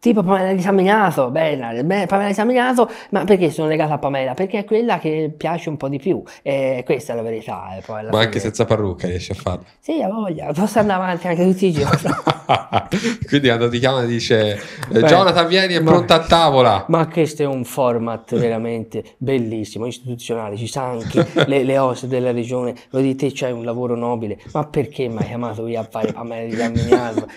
Tipo Pamela di Samigliato, bella, bella, Pamela di Samigliato, ma perché sono legata a Pamela? Perché è quella che piace un po' di più, e questa è la verità. Eh, poi, ma anche senza parrucca riesce a farlo. Sì, ha voglia, posso andare avanti anche tutti i giorni. Quindi quando ti chiama dice Beh, eh, Jonathan vieni è pronta a tavola. Ma questo è un format veramente bellissimo, istituzionale, ci sa anche le, le osse della regione, lo di te c'è un lavoro nobile, ma perché mi hai chiamato via a fare Pamela di Samigliato?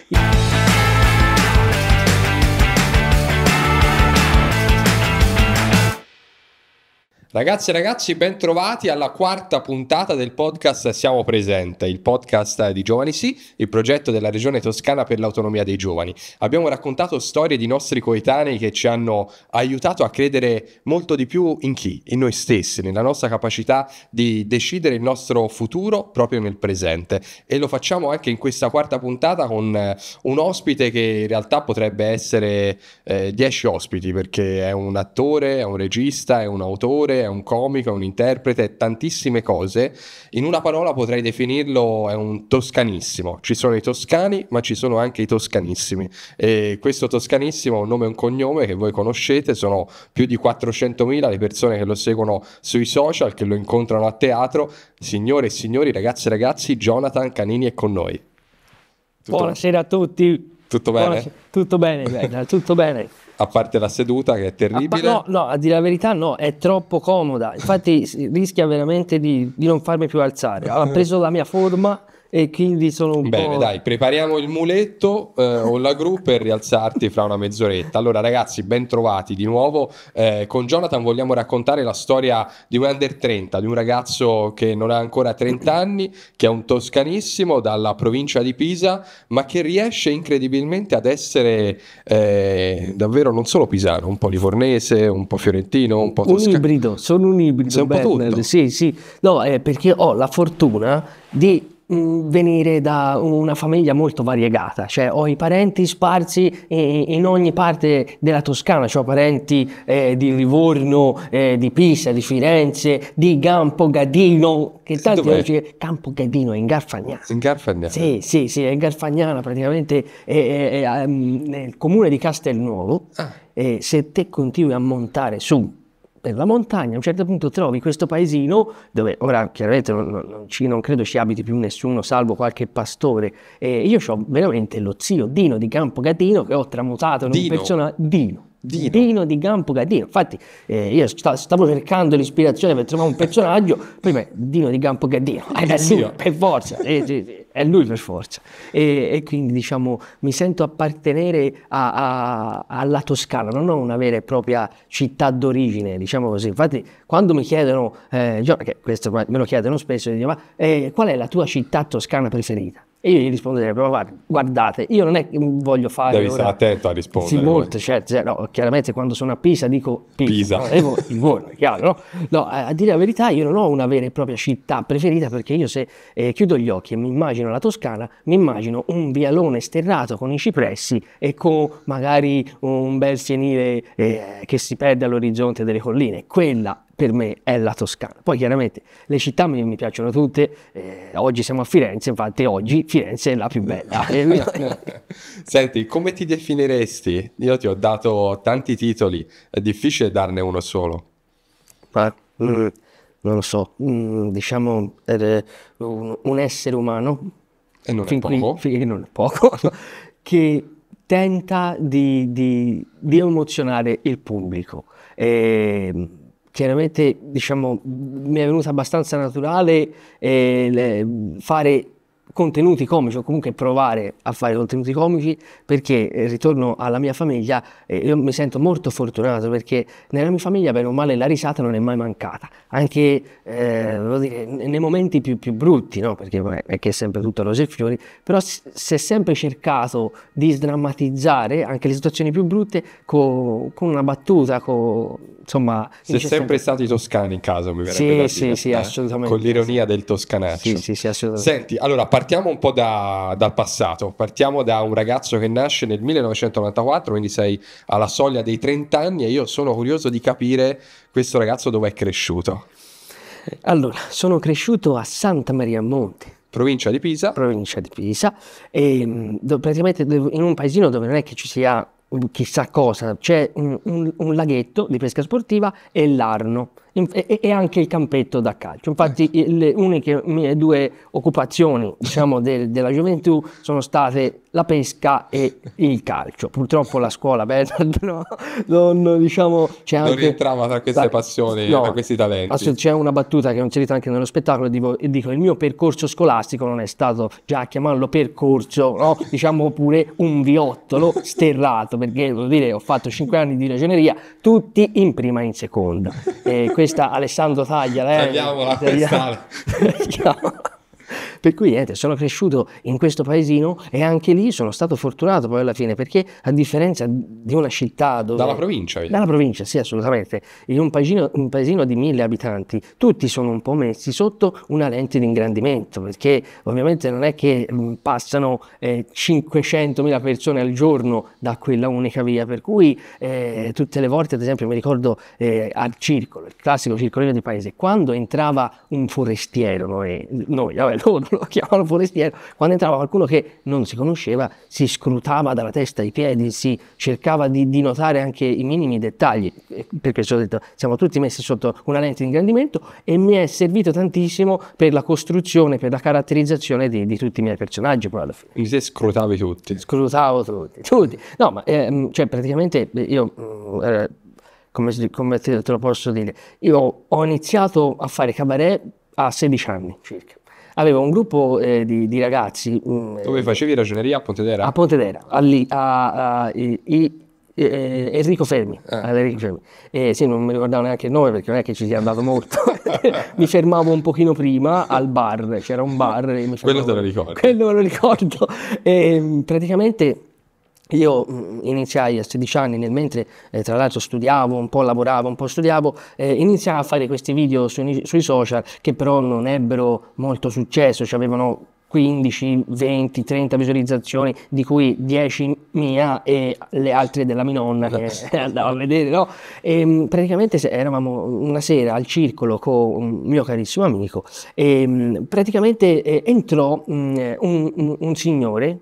Ragazzi e ragazzi, bentrovati alla quarta puntata del podcast Siamo Presente, il podcast di Giovani Sì, il progetto della Regione Toscana per l'autonomia dei giovani. Abbiamo raccontato storie di nostri coetanei che ci hanno aiutato a credere molto di più in chi? In noi stessi, nella nostra capacità di decidere il nostro futuro proprio nel presente. E lo facciamo anche in questa quarta puntata con eh, un ospite che in realtà potrebbe essere eh, ospiti perché è un attore, è un regista, è un autore è un comico, è un interprete, è tantissime cose. In una parola potrei definirlo è un toscanissimo. Ci sono i toscani, ma ci sono anche i toscanissimi. E questo toscanissimo ha un nome e un cognome che voi conoscete, sono più di 400.000 le persone che lo seguono sui social, che lo incontrano a teatro. Signore e signori, ragazze e ragazzi, Jonathan Canini è con noi. Tutto Buonasera a tutti. Tutto bene? Buonasera. Tutto bene, bene, tutto bene a parte la seduta che è terribile. no, no, a dire la verità no, è troppo comoda, infatti rischia veramente di, di non farmi più alzare. Ha preso la mia forma e quindi sono un Bene, po'... dai, prepariamo il muletto eh, o la gru per rialzarti fra una mezz'oretta. Allora ragazzi, bentrovati di nuovo. Eh, con Jonathan vogliamo raccontare la storia di un under 30, di un ragazzo che non ha ancora 30 anni, che è un toscanissimo dalla provincia di Pisa, ma che riesce incredibilmente ad essere eh, davvero non solo pisano, un po' livornese, un po' fiorentino, un po' toscano. Un ibrido, sono un ibrido. Sei un Bernard. po' tutto. Sì, sì. No, eh, perché ho la fortuna di Mm, venire da una famiglia molto variegata, cioè ho i parenti sparsi in ogni parte della Toscana, cioè ho parenti eh, di Livorno, eh, di Pisa, di Firenze, di Campo Gadino, che tanti dice Campo Gadino è in Garfagnana. In Garfagnana. Sì, sì, sì, è in Garfagnana praticamente, è, è, è, ehm, nel comune di Castelnuovo. Ah. E se te continui a montare su per la montagna, a un certo punto trovi questo paesino dove ora chiaramente non, ci, non credo ci abiti più nessuno salvo qualche pastore e io ho veramente lo zio Dino di Campo Gatino che ho tramutato in Dino. un personaggio Dino Dino. Dino. di Campo Gatino. Infatti, eh, io sta, stavo cercando l'ispirazione per trovare un personaggio. Prima Dino di Campo Gatino, eh, per forza. Eh, sì, sì è lui per forza. E, e quindi diciamo, mi sento appartenere a, a, alla Toscana, non ho una vera e propria città d'origine, diciamo così. Infatti, quando mi chiedono, eh, questo me lo chiedono spesso, dico, ma eh, qual è la tua città toscana preferita? E io gli risponderei, però guardate, io non è che voglio fare... Devi stare attento a rispondere. Sì, molto, certo, cioè, no, chiaramente quando sono a Pisa dico Pisa, Pisa. No, il volo, è chiaro, no? no? Eh, a dire la verità io non ho una vera e propria città preferita perché io se eh, chiudo gli occhi e mi immagino la Toscana, mi immagino un vialone sterrato con i cipressi e con magari un bel senile eh, che si perde all'orizzonte delle colline. Quella per me è la Toscana. Poi chiaramente le città mi, mi piacciono tutte, eh, oggi siamo a Firenze, infatti oggi Firenze è la più bella. Eh, Senti, come ti definiresti? Io ti ho dato tanti titoli, è difficile darne uno solo. Ma, mm, non lo so, mm, diciamo eh, un, un, essere umano, e non, è poco. Qui, non è poco, che tenta di, di, di emozionare il pubblico. E, ehm, chiaramente diciamo, mi è venuto abbastanza naturale eh, fare contenuti comici o comunque provare a fare contenuti comici perché eh, ritorno alla mia famiglia e eh, io mi sento molto fortunato perché nella mia famiglia bene o male la risata non è mai mancata anche eh, dire, nei momenti più, più brutti no? perché beh, è che è sempre tutto rose e fiori però si è sempre cercato di sdrammatizzare anche le situazioni più brutte co, con una battuta co, insomma sei sempre, sempre stati toscani in casa mi verrebbe sì, dire sì, sì, eh? assolutamente con l'ironia sì. del toscanaccio sì, sì, sì, assolutamente. senti allora partiamo partiamo un po' da, dal passato, partiamo da un ragazzo che nasce nel 1994, quindi sei alla soglia dei 30 anni e io sono curioso di capire questo ragazzo dove è cresciuto. Allora, sono cresciuto a Santa Maria Monte. Provincia di Pisa. Provincia di Pisa, e, mm, do, praticamente in un paesino dove non è che ci sia chissà cosa, c'è un, un, un laghetto di pesca sportiva e l'arno e, anche il campetto da calcio. Infatti eh, le uniche mie due occupazioni diciamo, del, della gioventù sono state la pesca e il calcio. Purtroppo la scuola Bernard no, non, diciamo, c'è non anche, rientrava tra queste passioni, no, tra questi talenti. C'è una battuta che ho inserito anche nello spettacolo e dico il mio percorso scolastico non è stato, già a chiamarlo percorso, no? diciamo pure un viottolo sterrato, perché vuol dire ho fatto cinque anni di ragioneria, tutti in prima e in seconda. E questa Alessandro tagliala eh. tagliamola questa Per cui niente, sono cresciuto in questo paesino e anche lì sono stato fortunato poi alla fine perché a differenza di una città dove... Dalla provincia? Io. Dalla provincia, sì assolutamente. In un paesino, un paesino di mille abitanti tutti sono un po' messi sotto una lente di ingrandimento perché ovviamente non è che mm, passano eh, 500.000 persone al giorno da quella unica via per cui eh, tutte le volte ad esempio mi ricordo eh, al circolo, il classico circolino di paese, quando entrava un forestiero noi, noi vabbè, loro lo chiamavano forestiero, quando entrava qualcuno che non si conosceva, si scrutava dalla testa ai piedi, si cercava di, di notare anche i minimi dettagli, per questo ho detto, siamo tutti messi sotto una lente di ingrandimento e mi è servito tantissimo per la costruzione, per la caratterizzazione di, di tutti i miei personaggi poi alla fine. Quindi te scrutavi tutti? Scrutavo tutti, tutti. No, ma ehm, cioè praticamente io... Mm, eh, come, come te, te, lo posso dire, io ho iniziato a fare cabaret a 16 anni circa avevo un gruppo eh, di, di, ragazzi. Mm, Dove eh, facevi ragioneria a Pontedera? A Pontedera, lì, a, a, a, i, eh, eh, Enrico Fermi, ah. Enrico Fermi. Eh, sì, non mi ricordavo neanche il nome perché non è che ci sia andato molto. mi fermavo un pochino prima al bar, c'era un bar. E mi fermavo... Quello te lo ricordo. Quello me lo ricordo. E, ehm, praticamente io mm, iniziai a 16 anni, nel mentre eh, tra l'altro studiavo, un po' lavoravo, un po' studiavo, eh, iniziai a fare questi video su, sui social che però non ebbero molto successo, cioè avevano 15, 20, 30 visualizzazioni, di cui 10 mia e le altre della mia nonna che andavo a vedere, no? E, ehm, praticamente eravamo una sera al circolo con un mio carissimo amico e ehm, praticamente eh, entrò mh, mm, un, un, un signore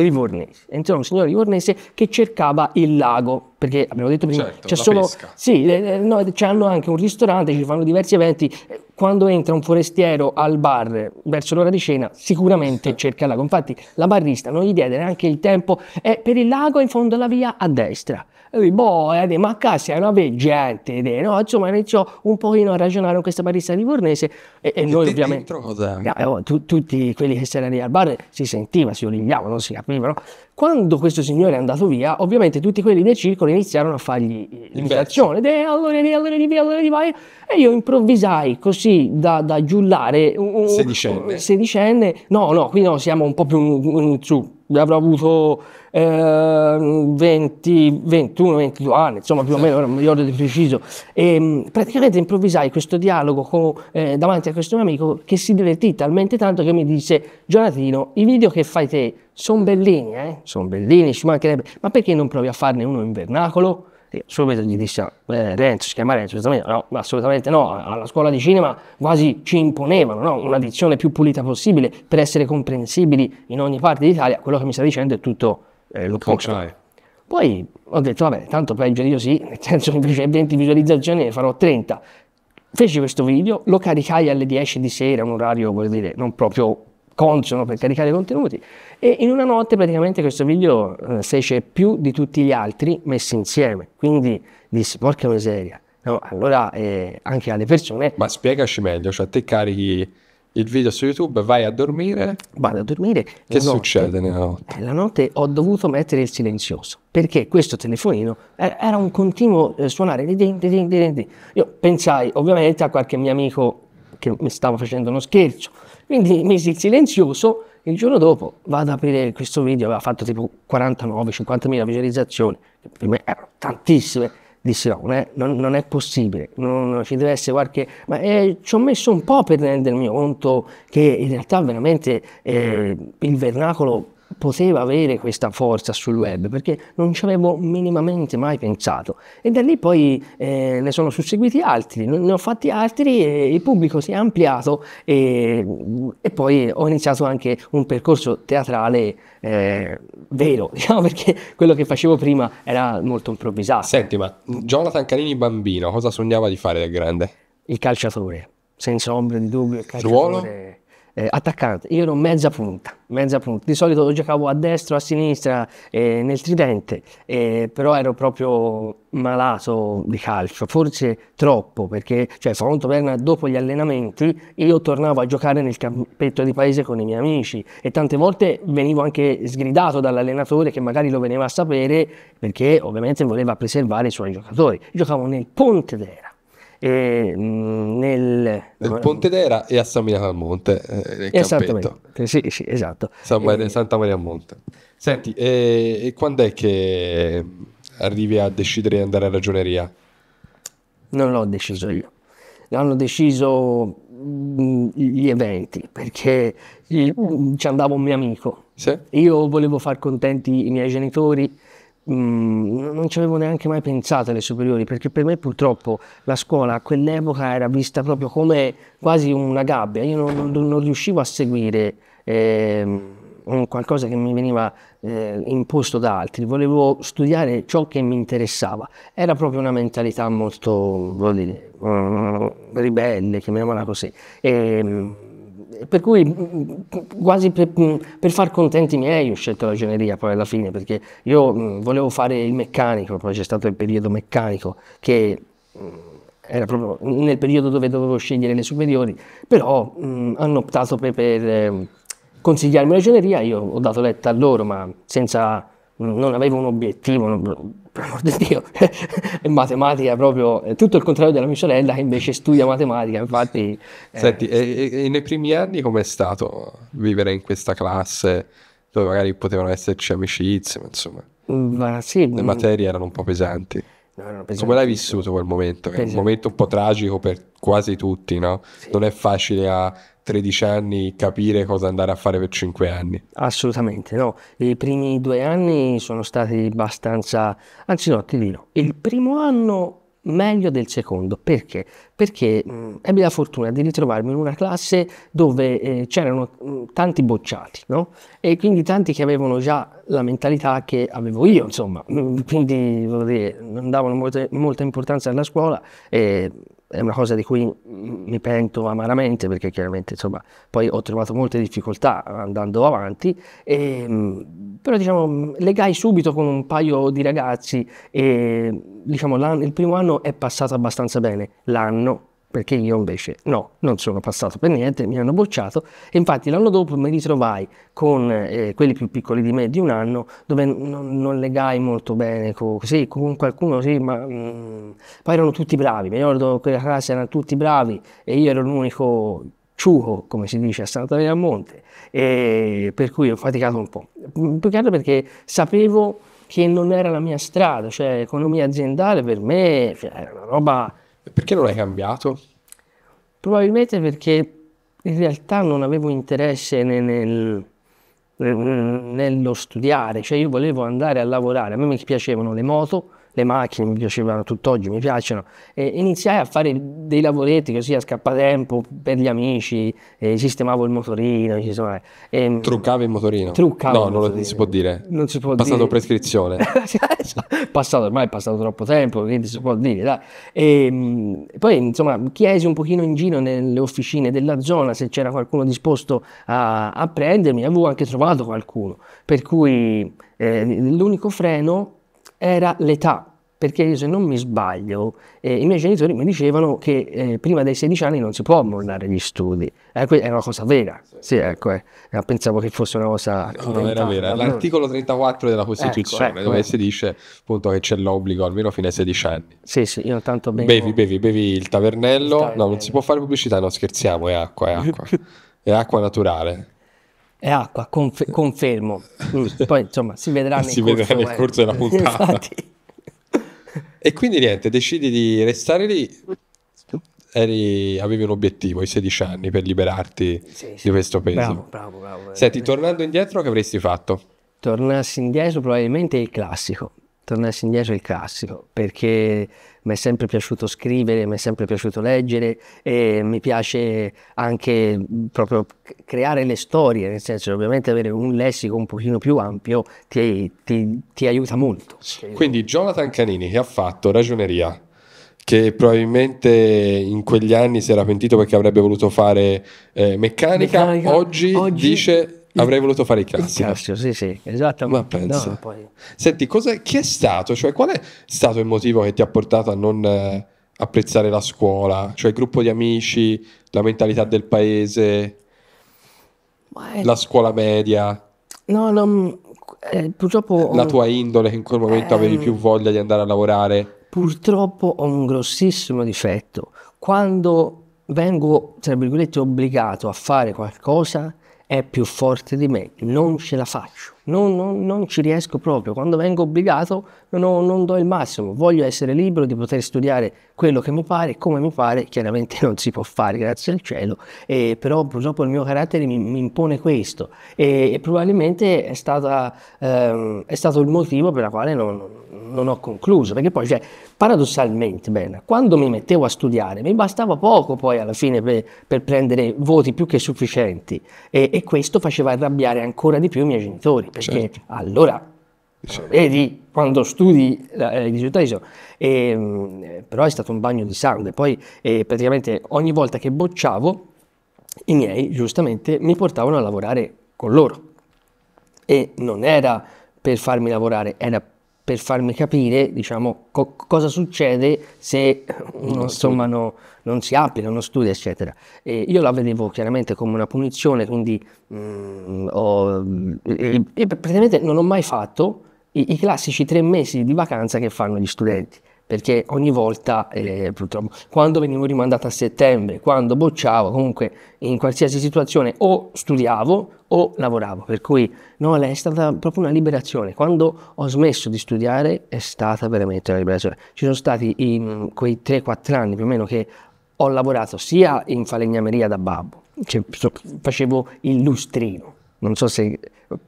livornese. Entrò un signore livornese che cercava il lago, perché abbiamo detto prima, certo, c'è solo... Sì, eh, eh, no, c'hanno anche un ristorante, ci fanno diversi eventi. Quando entra un forestiero al bar verso l'ora di cena, sicuramente sì. cerca il lago. Infatti la barrista non gli diede neanche il tempo, è eh, per il lago in fondo alla via a destra. E lui, boh, eh, ma a casa è una veggente, eh, no? Insomma, iniziò un pochino a ragionare con questa barista livornese e, e noi ovviamente... No, ah, oh, tu, tutti quelli che si erano lì al bar si sentiva, si origliavano, si capivano. Quando questo signore è andato via, ovviamente tutti quelli del circolo iniziarono a fargli eh, l'imitazione. De, allora di, allora di, allora di vai. E io improvvisai così da, da giullare un, un sedicenne. sedicenne. No, no, qui no, siamo un po' più un, un, avrà avuto eh, 20, 21, 22 anni, insomma più o meno, non mi ricordo di preciso. E ehm, praticamente improvvisai questo dialogo con, eh, davanti a questo mio amico che si divertì talmente tanto che mi disse Gionatino, i video che fai te sono bellini, eh? Sono bellini, ci mancherebbe, ma perché non provi a farne uno in vernacolo? subito gli disse eh, Renzo, si chiama Renzo, no, assolutamente no, alla scuola di cinema quasi ci imponevano no? una dizione più pulita possibile per essere comprensibili in ogni parte d'Italia, quello che mi sta dicendo è tutto eh, l'opposto. Poi ho detto, vabbè, tanto peggio io sì, nel senso invece 20 visualizzazioni ne farò 30. Feci questo video, lo caricai alle 10 di sera, un orario, vuol dire, non proprio consono per caricare contenuti e in una notte praticamente questo video eh, si esce più di tutti gli altri messi insieme quindi dissi porca miseria no, allora eh, anche alle persone ma spiegaci meglio cioè te carichi il video su youtube vai a dormire vado a dormire che notte, succede nella notte? Eh, la notte ho dovuto mettere il silenzioso perché questo telefonino eh, era un continuo eh, suonare io pensai ovviamente a qualche mio amico che mi stava facendo uno scherzo quindi mi misi silenzioso, il giorno dopo vado ad aprire questo video, aveva fatto tipo 49 50000 visualizzazioni, che per me erano tantissime, disse no, non è, non, non è possibile, non, ci deve essere qualche... Ma eh, ci ho messo un po' per rendermi conto che in realtà veramente eh, il vernacolo poteva avere questa forza sul web, perché non ci avevo minimamente mai pensato. E da lì poi eh, ne sono susseguiti altri, ne ho fatti altri e il pubblico si è ampliato e, e poi ho iniziato anche un percorso teatrale eh, vero, diciamo perché quello che facevo prima era molto improvvisato. Senti, ma Jonathan Canini bambino, cosa sognava di fare da grande? Il calciatore, senza ombra di dubbio, il calciatore. Ruolo? eh, attaccante, io ero mezza punta, mezza punta. Di solito giocavo a destra, a sinistra, eh, nel tridente, eh, però ero proprio malato di calcio, forse troppo, perché cioè, Fonto Berna dopo gli allenamenti io tornavo a giocare nel campetto di paese con i miei amici e tante volte venivo anche sgridato dall'allenatore che magari lo veniva a sapere perché ovviamente voleva preservare i suoi giocatori. Giocavo nel Ponte d'Era e, mh, mm, nel, nel Ponte d'Era e a San Milano al Monte, eh, nel campetto. sì, sì, esatto. San Maria, e... Santa Maria al Monte. Senti, e, e quando è che arrivi a decidere di andare a ragioneria? Non l'ho deciso io. L'hanno deciso mm, gli eventi perché mm, ci andava un mio amico. Sì? Io volevo far contenti i miei genitori Mm, non ci avevo neanche mai pensato alle superiori perché per me purtroppo la scuola a quell'epoca era vista proprio come quasi una gabbia, io non, non, non riuscivo a seguire eh, qualcosa che mi veniva eh, imposto da altri, volevo studiare ciò che mi interessava, era proprio una mentalità molto, dire, mm, ribelle, chiamiamola così. E, ehm, per cui mm, quasi per, mm, per, far contenti miei ho scelto ragioneria poi alla fine, perché io mm, volevo fare il meccanico, poi c'è stato il periodo meccanico che era proprio nel periodo dove dovevo scegliere le superiori, però mh, hanno optato per, per ehm, consigliarmi ragioneria, io ho dato letta a loro, ma senza, non avevo un obiettivo, per l'amor di Dio, è matematica proprio, è tutto il contrario della mia sorella che invece studia matematica, infatti... Eh. Senti, eh, e, e, nei primi anni com'è stato vivere in questa classe dove magari potevano esserci amicizie, ma insomma... Mm, ma sì, le mm. materie erano un po' pesanti. No, Come l'hai vissuto quel momento? Pesante. È un momento un po' tragico per quasi tutti, no? Sì. Non è facile a 13 anni capire cosa andare a fare per 5 anni. Assolutamente no, i primi due anni sono stati abbastanza, anzi no, ti dirò, il primo anno meglio del secondo. Perché? Perché mh, ebbi la fortuna di ritrovarmi in una classe dove eh, c'erano mh, tanti bocciati, no? E quindi tanti che avevano già la mentalità che avevo io, insomma. Quindi, dire, non davano molte, molta importanza alla scuola e è una cosa di cui mi pento amaramente perché chiaramente insomma poi ho trovato molte difficoltà andando avanti e, mm, però diciamo mm, legai subito con un paio di ragazzi e diciamo il primo anno è passato abbastanza bene l'anno perché io invece no, non sono passato per niente, mi hanno bocciato e infatti l'anno dopo mi ritrovai con eh, quelli più piccoli di me di un anno dove non, non legai molto bene così, con qualcuno, sì, ma mh, mm, poi erano tutti bravi, mi ricordo che quella classe erano tutti bravi e io ero l'unico ciuco, come si dice a Santa Maria Monte, e per cui ho faticato un po', mm, più che altro perché sapevo che non era la mia strada, cioè economia aziendale per me cioè, era una roba perché non hai cambiato? Probabilmente perché in realtà non avevo interesse nel, nello studiare, cioè io volevo andare a lavorare, a me mi piacevano le moto, le macchine mi piacevano tutt'oggi, mi piacciono, e iniziai a fare dei lavoretti così a scappatempo per gli amici, sistemavo il motorino, insomma, e, eh, ehm, truccavi il motorino? Truccavo no, il motorino. non si può dire, non si può passato dire. prescrizione, esatto. passato, ormai è passato troppo tempo, quindi si può dire, dai. E, ehm, poi insomma chiesi un pochino in giro nelle officine della zona se c'era qualcuno disposto a, a prendermi, avevo anche trovato qualcuno, per cui eh, l'unico freno era l'età, perché io se non mi sbaglio, eh, i miei genitori mi dicevano che eh, prima dei 16 anni non si può mollare gli studi. Eh, è una cosa vera. Sì, sì ecco, eh. Eh, pensavo che fosse una cosa... No, non era vera. L'articolo 34 della Costituzione, ecco, ecco, dove si dice appunto che c'è l'obbligo almeno fino ai 16 anni. Sì, sì, io tanto bevo... Bevi, bevi, bevi il tavernello. il tavernello. No, non si può fare pubblicità, no scherziamo, è acqua, è acqua. è acqua naturale. È acqua, conf- confermo. Mm, poi insomma si vedrà nel, si corso, vedrà nel corso della esatto. puntata. e quindi niente, decidi di restare lì. Eri, avevi un obiettivo, i 16 anni, per liberarti sì, sì. di questo peso. Bravo, bravo, bravo. Senti, tornando indietro, che avresti fatto? Tornassi indietro, probabilmente il classico tornassi indietro è il classico, perché mi è sempre piaciuto scrivere, mi è sempre piaciuto leggere e mi piace anche proprio creare le storie, nel senso ovviamente avere un lessico un pochino più ampio ti, ti, ti aiuta molto. Quindi Jonathan Canini che ha fatto ragioneria, che probabilmente in quegli anni si era pentito perché avrebbe voluto fare eh, meccanica, meccanica, oggi, oggi dice Avrei voluto fare il classico. Il Casio, sì, sì, esatto. Ma pensa. No, poi... Senti, chi è stato? Cioè, qual è stato il motivo che ti ha portato a non eh, apprezzare la scuola? Cioè, il gruppo di amici, la mentalità del paese, è... la scuola media? No, no, mm, eh, purtroppo... La tua indole che in quel momento ehm... avevi più ehm, voglia di andare a lavorare? Purtroppo ho un grossissimo difetto. Quando vengo, tra virgolette, obbligato a fare qualcosa è più forte di me, non ce la faccio, non, non, non ci riesco proprio, quando vengo obbligato non, non, do il massimo, voglio essere libero di poter studiare quello che mi pare, come mi pare, chiaramente non si può fare grazie al cielo, e però purtroppo il mio carattere mi, mi impone questo e, e probabilmente è, stata, ehm, è stato il motivo per la quale non non ho concluso, perché poi, cioè, paradossalmente, bene, quando mi mettevo a studiare, mi bastava poco poi alla fine per, per prendere voti più che sufficienti e, e, questo faceva arrabbiare ancora di più i miei genitori, perché certo. allora Certo. Vedi, quando studi eh, i risultati sono... Eh, però è stato un bagno di sangue. Poi eh, praticamente ogni volta che bocciavo, i miei giustamente mi portavano a lavorare con loro. E non era per farmi lavorare, era per per farmi capire diciamo, co- cosa succede se uno, insomma, no, non si applica, non studio eccetera. E io la vedevo chiaramente come una punizione, quindi mm, ho, e, e praticamente non ho mai fatto i, i classici tre mesi di vacanza che fanno gli studenti perché ogni volta, eh, purtroppo, quando venivo rimandato a settembre, quando bocciavo, comunque in qualsiasi situazione o studiavo o lavoravo, per cui no, è stata proprio una liberazione. Quando ho smesso di studiare è stata veramente una liberazione. Ci sono stati in quei 3-4 anni più o meno che ho lavorato sia in falegnameria da babbo, cioè, facevo il lustrino, non so se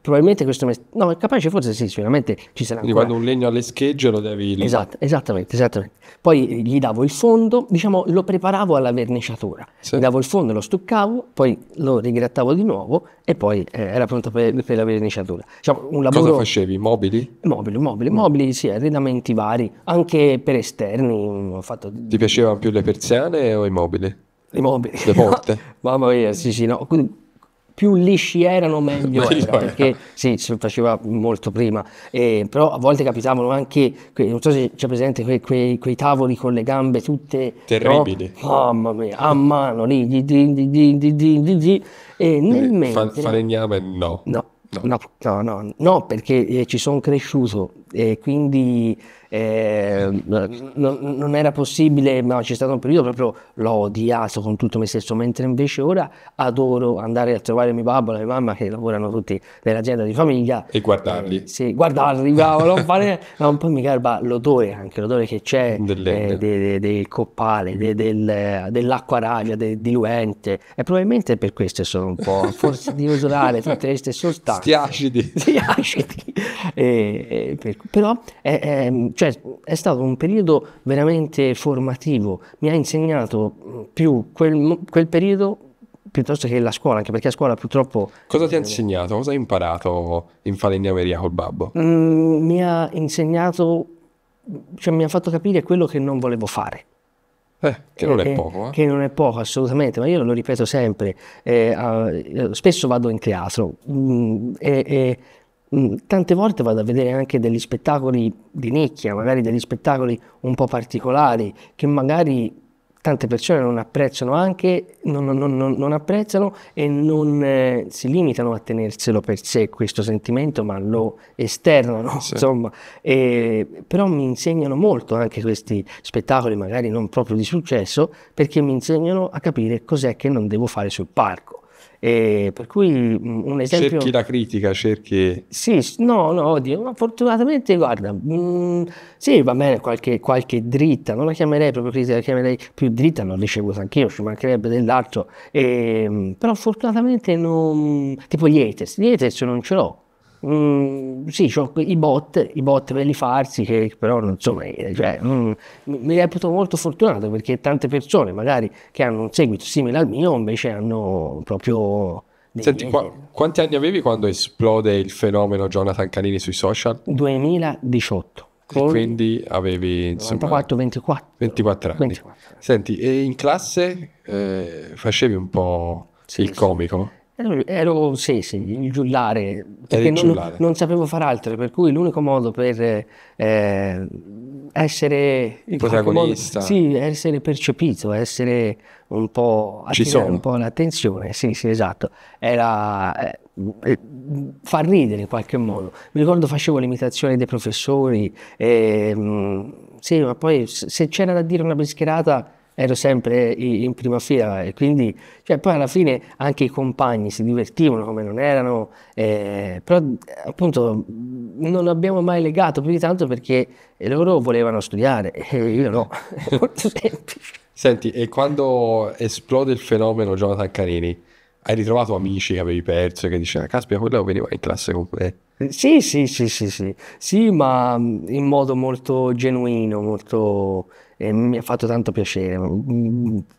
probabilmente questo mest- no, è capace forse sì, sicuramente ci sarà Quindi ancora. quando un legno alle schegge lo devi Esatto, esattamente, esattamente. Poi gli davo il fondo, diciamo lo preparavo alla verniciatura. Sì. Gli davo il fondo, lo stuccavo, poi lo rigrattavo di nuovo e poi eh, era pronto per, per la verniciatura. Diciamo, un lavoro... Cosa facevi? Mobili? Mobili, mobili, mobili, sì, arredamenti vari, anche per esterni ho fatto Ti piacevano più le persiane o i mobili? I mobili. Le porte? No. Mamma mia, sì, sì, no. Quindi, più lisci erano meglio, meglio era, era. perché eh. sì, si faceva molto prima, eh, però a volte capitavano anche, que- non so se c'è presente, que- que- quei tavoli con le gambe tutte... Terribili. No? Mamma mia, a mano, lì, di, di, di, di, di, di, e eh, nel mentre... falegname no. No, no. no, no, no, no, perché eh, ci sono cresciuto e quindi eh, non, non, era possibile, ma c'è stato un periodo proprio l'ho odiato con tutto me stesso, mentre invece ora adoro andare a trovare mio babbo e mia mamma che lavorano tutti nell'azienda di famiglia. E guardarli. Eh, sì, guardarli, bravo, fare, ma un po' mi garba l'odore anche, l'odore che c'è del eh, de, de, de coppale, del, dell'acqua ragia, del diluente. E probabilmente per questo sono un po', forse di usurare tutte le stesse sostanze. Stiacidi. Stiacidi. E, per, però, eh, ehm, cioè, cioè, è stato un periodo veramente formativo, mi ha insegnato mm, più quel, quel periodo piuttosto che la scuola, anche perché a scuola purtroppo... Cosa ti ha insegnato? Cosa hai imparato in falegnameria col babbo? Mm, mi ha insegnato, cioè mi ha fatto capire quello che non volevo fare. Eh, che non è eh, poco. Eh. Che non è poco, assolutamente, ma io lo ripeto sempre, eh, spesso vado in teatro mh, mm, e, Mm, tante volte vado a vedere anche degli spettacoli di nicchia, magari degli spettacoli un po' particolari, che magari tante persone non apprezzano anche, non, non, non, non apprezzano e non eh, si limitano a tenerselo per sé questo sentimento, ma lo esternano, sì. insomma. E, però mi insegnano molto anche questi spettacoli, magari non proprio di successo, perché mi insegnano a capire cos'è che non devo fare sul parco. E per cui mm, un esempio... Cerchi la critica, cerchi... Sì, no, no, oddio, ma fortunatamente, guarda, mh, mm, sì, va bene, qualche, qualche, dritta, non la chiamerei proprio critica, la chiamerei più dritta, l'ho ricevuta anch'io, ci mancherebbe dell'altro, e, ehm, però fortunatamente non... tipo gli haters, gli haters non ce l'ho, Mm, sì, i bot, i bot per farsi, che però non so, eh, cioè, mm, mi reputo molto fortunato perché tante persone magari che hanno un seguito simile al mio invece hanno proprio... Senti, qua, quanti anni avevi quando esplode il fenomeno Jonathan Canini sui social? 2018. quindi avevi insomma, 24, 24 anni. 24. Senti, e in classe eh, facevi un po' sì, il comico? Sì. Ero sì, sì, il giullare, perché il non, giullare. non, sapevo fare altro, per cui l'unico modo per eh, essere il protagonista, modo, sì, essere percepito, essere un po' attirare un po' l'attenzione, sì, sì, esatto, era eh, eh, far ridere in qualche modo. Mi ricordo facevo l'imitazione dei professori, eh, sì, ma poi se c'era da dire una bescherata ero sempre in prima fila e quindi cioè, poi alla fine anche i compagni si divertivano come non erano, eh, però appunto non abbiamo mai legato più di tanto perché loro volevano studiare e io no, è molto semplice. Senti, e quando esplode il fenomeno Jonathan Carini hai ritrovato amici che avevi perso e che dicevano, caspita, quello veniva in classe con te Sì, sì, sì, sì, sì, sì, ma in modo molto genuino, molto e mi ha fatto tanto piacere.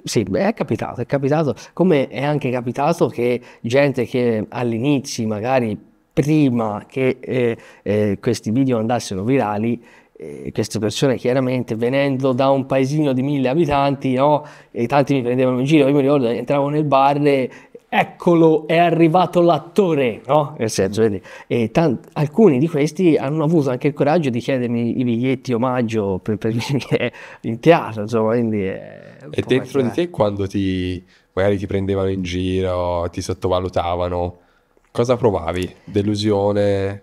Sì, è capitato, è capitato, come è anche capitato che gente che all'inizio, magari prima che eh, eh, questi video andassero virali, eh, queste persone chiaramente venendo da un paesino di mille abitanti, no? e tanti mi prendevano in giro, io mi ricordo entravo nel bar e, eccolo, è arrivato l'attore, no? Nel senso, vedi, e tant- alcuni di questi hanno avuto anche il coraggio di chiedermi i biglietti omaggio per, per in teatro, insomma, quindi... e dentro di te quando ti, magari ti prendevano in giro, ti sottovalutavano, cosa provavi? Delusione?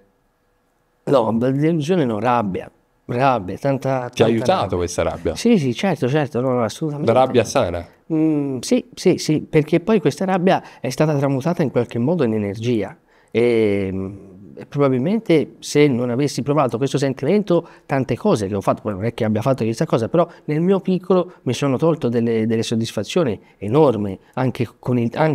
No, delusione no, rabbia rabbia, tanta... Ti ha aiutato rabbia. questa rabbia? Sì, sì, certo, certo, no, assolutamente. La rabbia sana? Mm, sì, sì, sì, perché poi questa rabbia è stata tramutata in qualche modo in energia. E, ehm, probabilmente se non avessi provato questo sentimento, tante cose che ho fatto, poi non è che abbia fatto questa cosa, però nel mio piccolo mi sono tolto delle, delle soddisfazioni enormi, anche,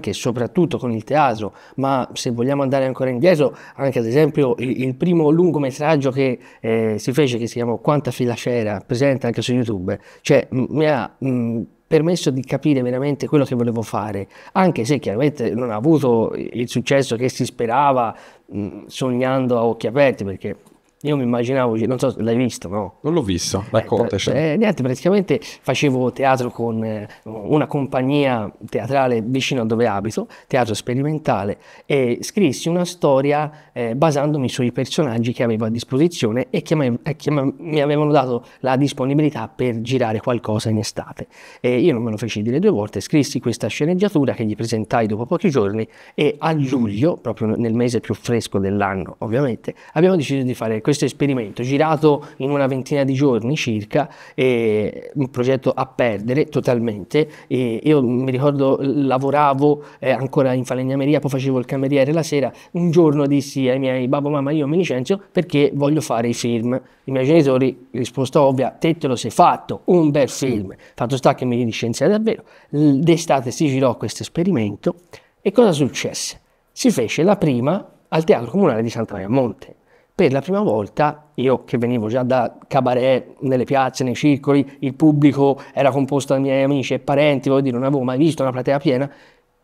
e soprattutto con il teatro, ma se vogliamo andare ancora indietro, anche ad esempio il, il primo lungometraggio che eh, si fece, che si chiama Quanta filacera, presente anche su YouTube, cioè mi ha... Mh, permesso di capire veramente quello che volevo fare, anche se chiaramente non ha avuto il successo che si sperava, Mm, sognando a occhi aperti perché io mi immaginavo, non so se l'hai visto, no? Non l'ho visto, raccontaci. Eh, eh, niente, praticamente facevo teatro con eh, una compagnia teatrale vicino a dove abito, teatro sperimentale, e scrissi una storia eh, basandomi sui personaggi che avevo a disposizione e che, mi, che mi avevano dato la disponibilità per girare qualcosa in estate. E io non me lo feci dire due volte, scrissi questa sceneggiatura che gli presentai dopo pochi giorni e a mm. luglio, proprio nel mese più fresco dell'anno ovviamente, abbiamo deciso di fare questo questo esperimento, girato in una ventina di giorni circa, eh, un progetto a perdere totalmente. Eh, io mi ricordo lavoravo eh, ancora in falegnameria, poi facevo il cameriere la sera, un giorno dissi ai miei babbo mamma io mi licenzio perché voglio fare i film. I miei genitori, risposta ovvia, te te lo sei fatto, un bel film. Fatto sta che mi licenziai davvero. D'estate si girò questo esperimento e cosa successe? Si fece la prima al Teatro Comunale di Santa Maria Monte per la prima volta io che venivo già da cabaret nelle piazze, nei circoli, il pubblico era composto da miei amici e parenti, voglio dire, non avevo mai visto una platea piena.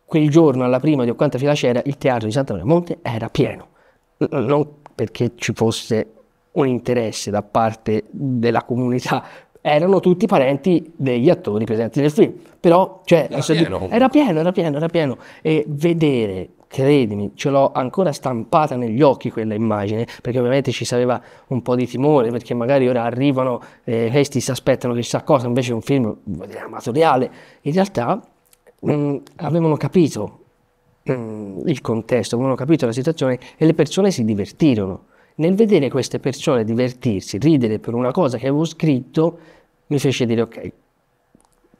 Quel giorno, alla prima di 80 c'era, il teatro di Santa Maria Monte era pieno. Non perché ci fosse un interesse da parte della comunità, erano tutti parenti degli attori presenti nel film. Però, cioè, era, pieno. era pieno, era pieno, era pieno. E vedere credimi, ce l'ho ancora stampata negli occhi quella immagine, perché ovviamente ci sarebbe un po' di timore, perché magari ora arrivano, eh, questi si aspettano chissà cosa, invece è un film amatoriale. In realtà mh, mm, avevano capito mh, mm, il contesto, avevano capito la situazione e le persone si divertirono. Nel vedere queste persone divertirsi, ridere per una cosa che avevo scritto, mi fece dire ok,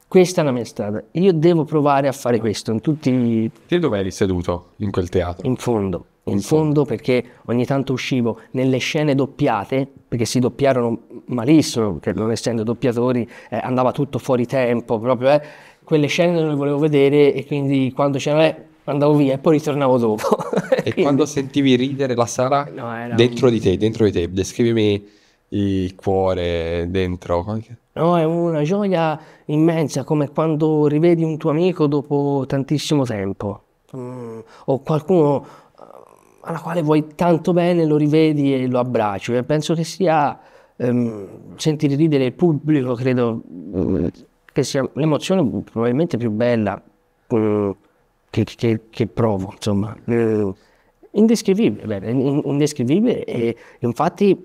questa è la mia strada. Io devo provare a fare questo in tutti i... Te dove eri seduto in quel teatro? In fondo. In, in fondo, fondo perché ogni tanto uscivo nelle scene doppiate, perché si doppiarono malissimo, perché non essendo doppiatori eh, andava tutto fuori tempo, proprio eh, quelle scene non le volevo vedere e quindi quando c'era eh, andavo via e poi ritornavo dopo. e quindi... quando sentivi ridere la sala no, dentro di te, dentro di te, descrivimi il cuore dentro. No, è una gioia immensa, come quando rivedi un tuo amico dopo tantissimo tempo, mm, o qualcuno eh, alla quale vuoi tanto bene, lo rivedi e lo abbracci. E penso che sia ehm, sentire ridere il pubblico, credo mm, che sia l'emozione probabilmente più bella mm, che, che, che, provo, insomma. Mm. Indescrivibile, beh, indescrivibile e infatti...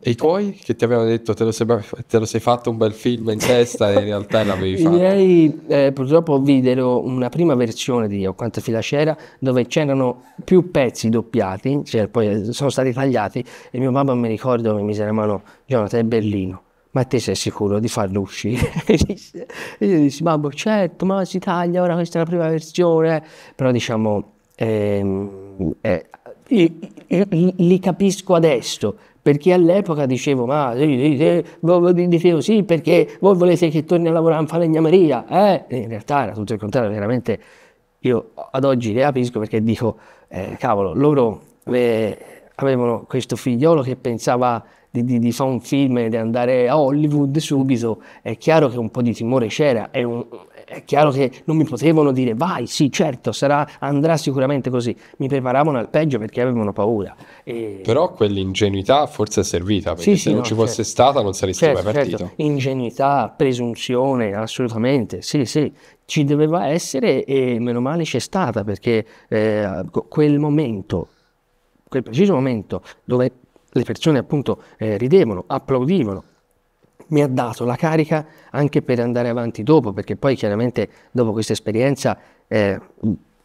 E i tuoi che ti avevano detto te lo sei, te lo sei fatto un bel film in testa e in realtà l'avevi fatto? Ieri eh, purtroppo videro una prima versione di O quanto fila c'era dove c'erano più pezzi doppiati, cioè poi eh, sono stati tagliati e mio papà mi ricordo mi mise la mano Jonathan è bellino. ma te sei sicuro di farlo uscire? e io dissi, mamma, certo, ma si taglia, ora questa è la prima versione, però diciamo, ehm, Ecco, eh, li capisco adesso, perché all'epoca dicevo, ma dite così perché voi volete che torni a lavorare in falegnameria, eh? In realtà era tutto il contrario, veramente io ad oggi le capisco perché dico, eh, cavolo, loro eh, avevano questo figliolo che pensava di, di, di fare un film e di andare a Hollywood subito, è chiaro che un po' di timore c'era, è un, è chiaro che non mi potevano dire vai, sì, certo, sarà, andrà sicuramente così. Mi preparavano al peggio perché avevano paura. E... Però quell'ingenuità forse è servita, perché sì, se sì, non no, ci fosse certo. stata non saresti certo, mai certo. partito. Certo. Ingenuità, presunzione, assolutamente, sì, sì. Ci doveva essere e meno male c'è stata perché eh, quel momento, quel preciso momento dove le persone appunto eh, ridevano, applaudivano, mi ha dato la carica anche per andare avanti dopo, perché poi chiaramente dopo questa esperienza eh,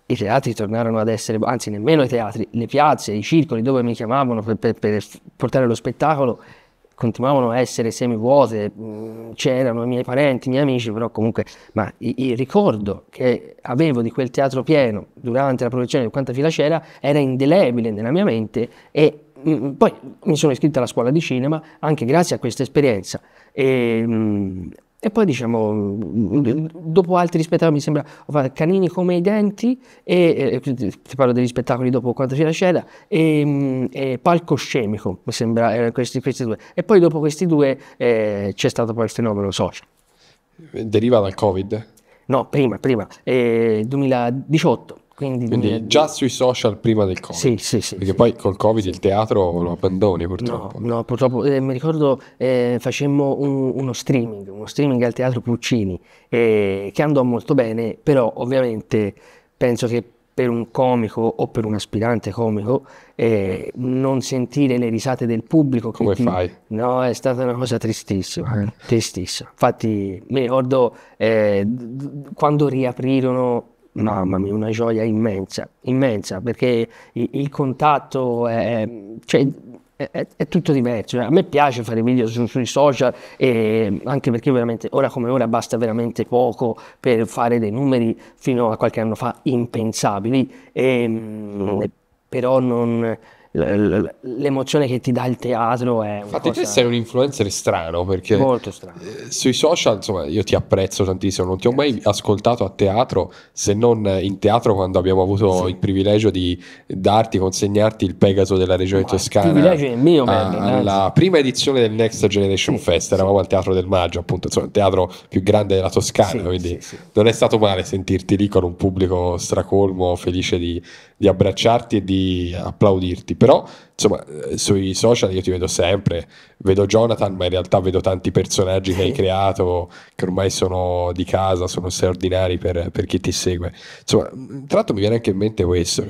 i teatri tornarono ad essere, anzi nemmeno i teatri, le piazze, i circoli dove mi chiamavano per, per, per portare lo spettacolo continuavano a essere semivuote, mm, c'erano i miei parenti, i miei amici, però comunque, ma il, ricordo che avevo di quel teatro pieno durante la produzione di quanta fila c'era era indelebile nella mia mente e Mm, mm, poi mi sono iscritto alla scuola di cinema anche grazie a questa esperienza. E, mm, e poi diciamo, dopo altri spettacoli mi sembra, ho fatto Canini come i denti, e, eh, ti parlo degli spettacoli dopo Quanto c'era c'era, e, e Palcoscemico, mi sembra, eh, questi, questi, due. E poi dopo questi due eh, c'è stato poi il fenomeno social. Deriva dal Covid? No, prima, prima, 2018. Eh, quindi, Quindi già sui social prima del Covid. Sì, sì, sì. Perché sì, poi col Covid il teatro lo abbandoni purtroppo. No, no purtroppo eh, mi ricordo eh, facemmo un, uno streaming, uno streaming al teatro Puccini, eh, che andò molto bene, però ovviamente penso che per un comico o per un aspirante comico eh, non sentire le risate del pubblico come ti... fai? no è stata una cosa tristissima tristissima infatti mi ricordo eh, quando riaprirono Mamma mia, una gioia immensa, immensa, perché il, il contatto è, cioè, è, è, tutto diverso. A me piace fare video su, sui social, anche perché veramente ora come ora basta veramente poco per fare dei numeri fino a qualche anno fa impensabili, e, ehm, mm. però non l'emozione che ti dà il teatro è... Infatti cosa... te sei un influencer strano perché... Molto strano. Eh, sui social, insomma, io ti apprezzo tantissimo, non ti ho mai ascoltato a teatro se non in teatro quando abbiamo avuto sì. il privilegio di darti, consegnarti il Pegaso della regione Ma toscana. Il privilegio è mio, La prima edizione del Next Generation sì, Fest, eravamo sì. al Teatro del Maggio, appunto, insomma, il teatro più grande della Toscana, quindi non è stato male sentirti lì con un pubblico stracolmo, felice di di abbracciarti e di applaudirti. Però, insomma, eh, sui social io ti vedo sempre, vedo Jonathan, ma in realtà vedo tanti personaggi che hai creato, che ormai sono di casa, sono straordinari per, per chi ti segue. Insomma, tra l'altro mi viene anche in mente questo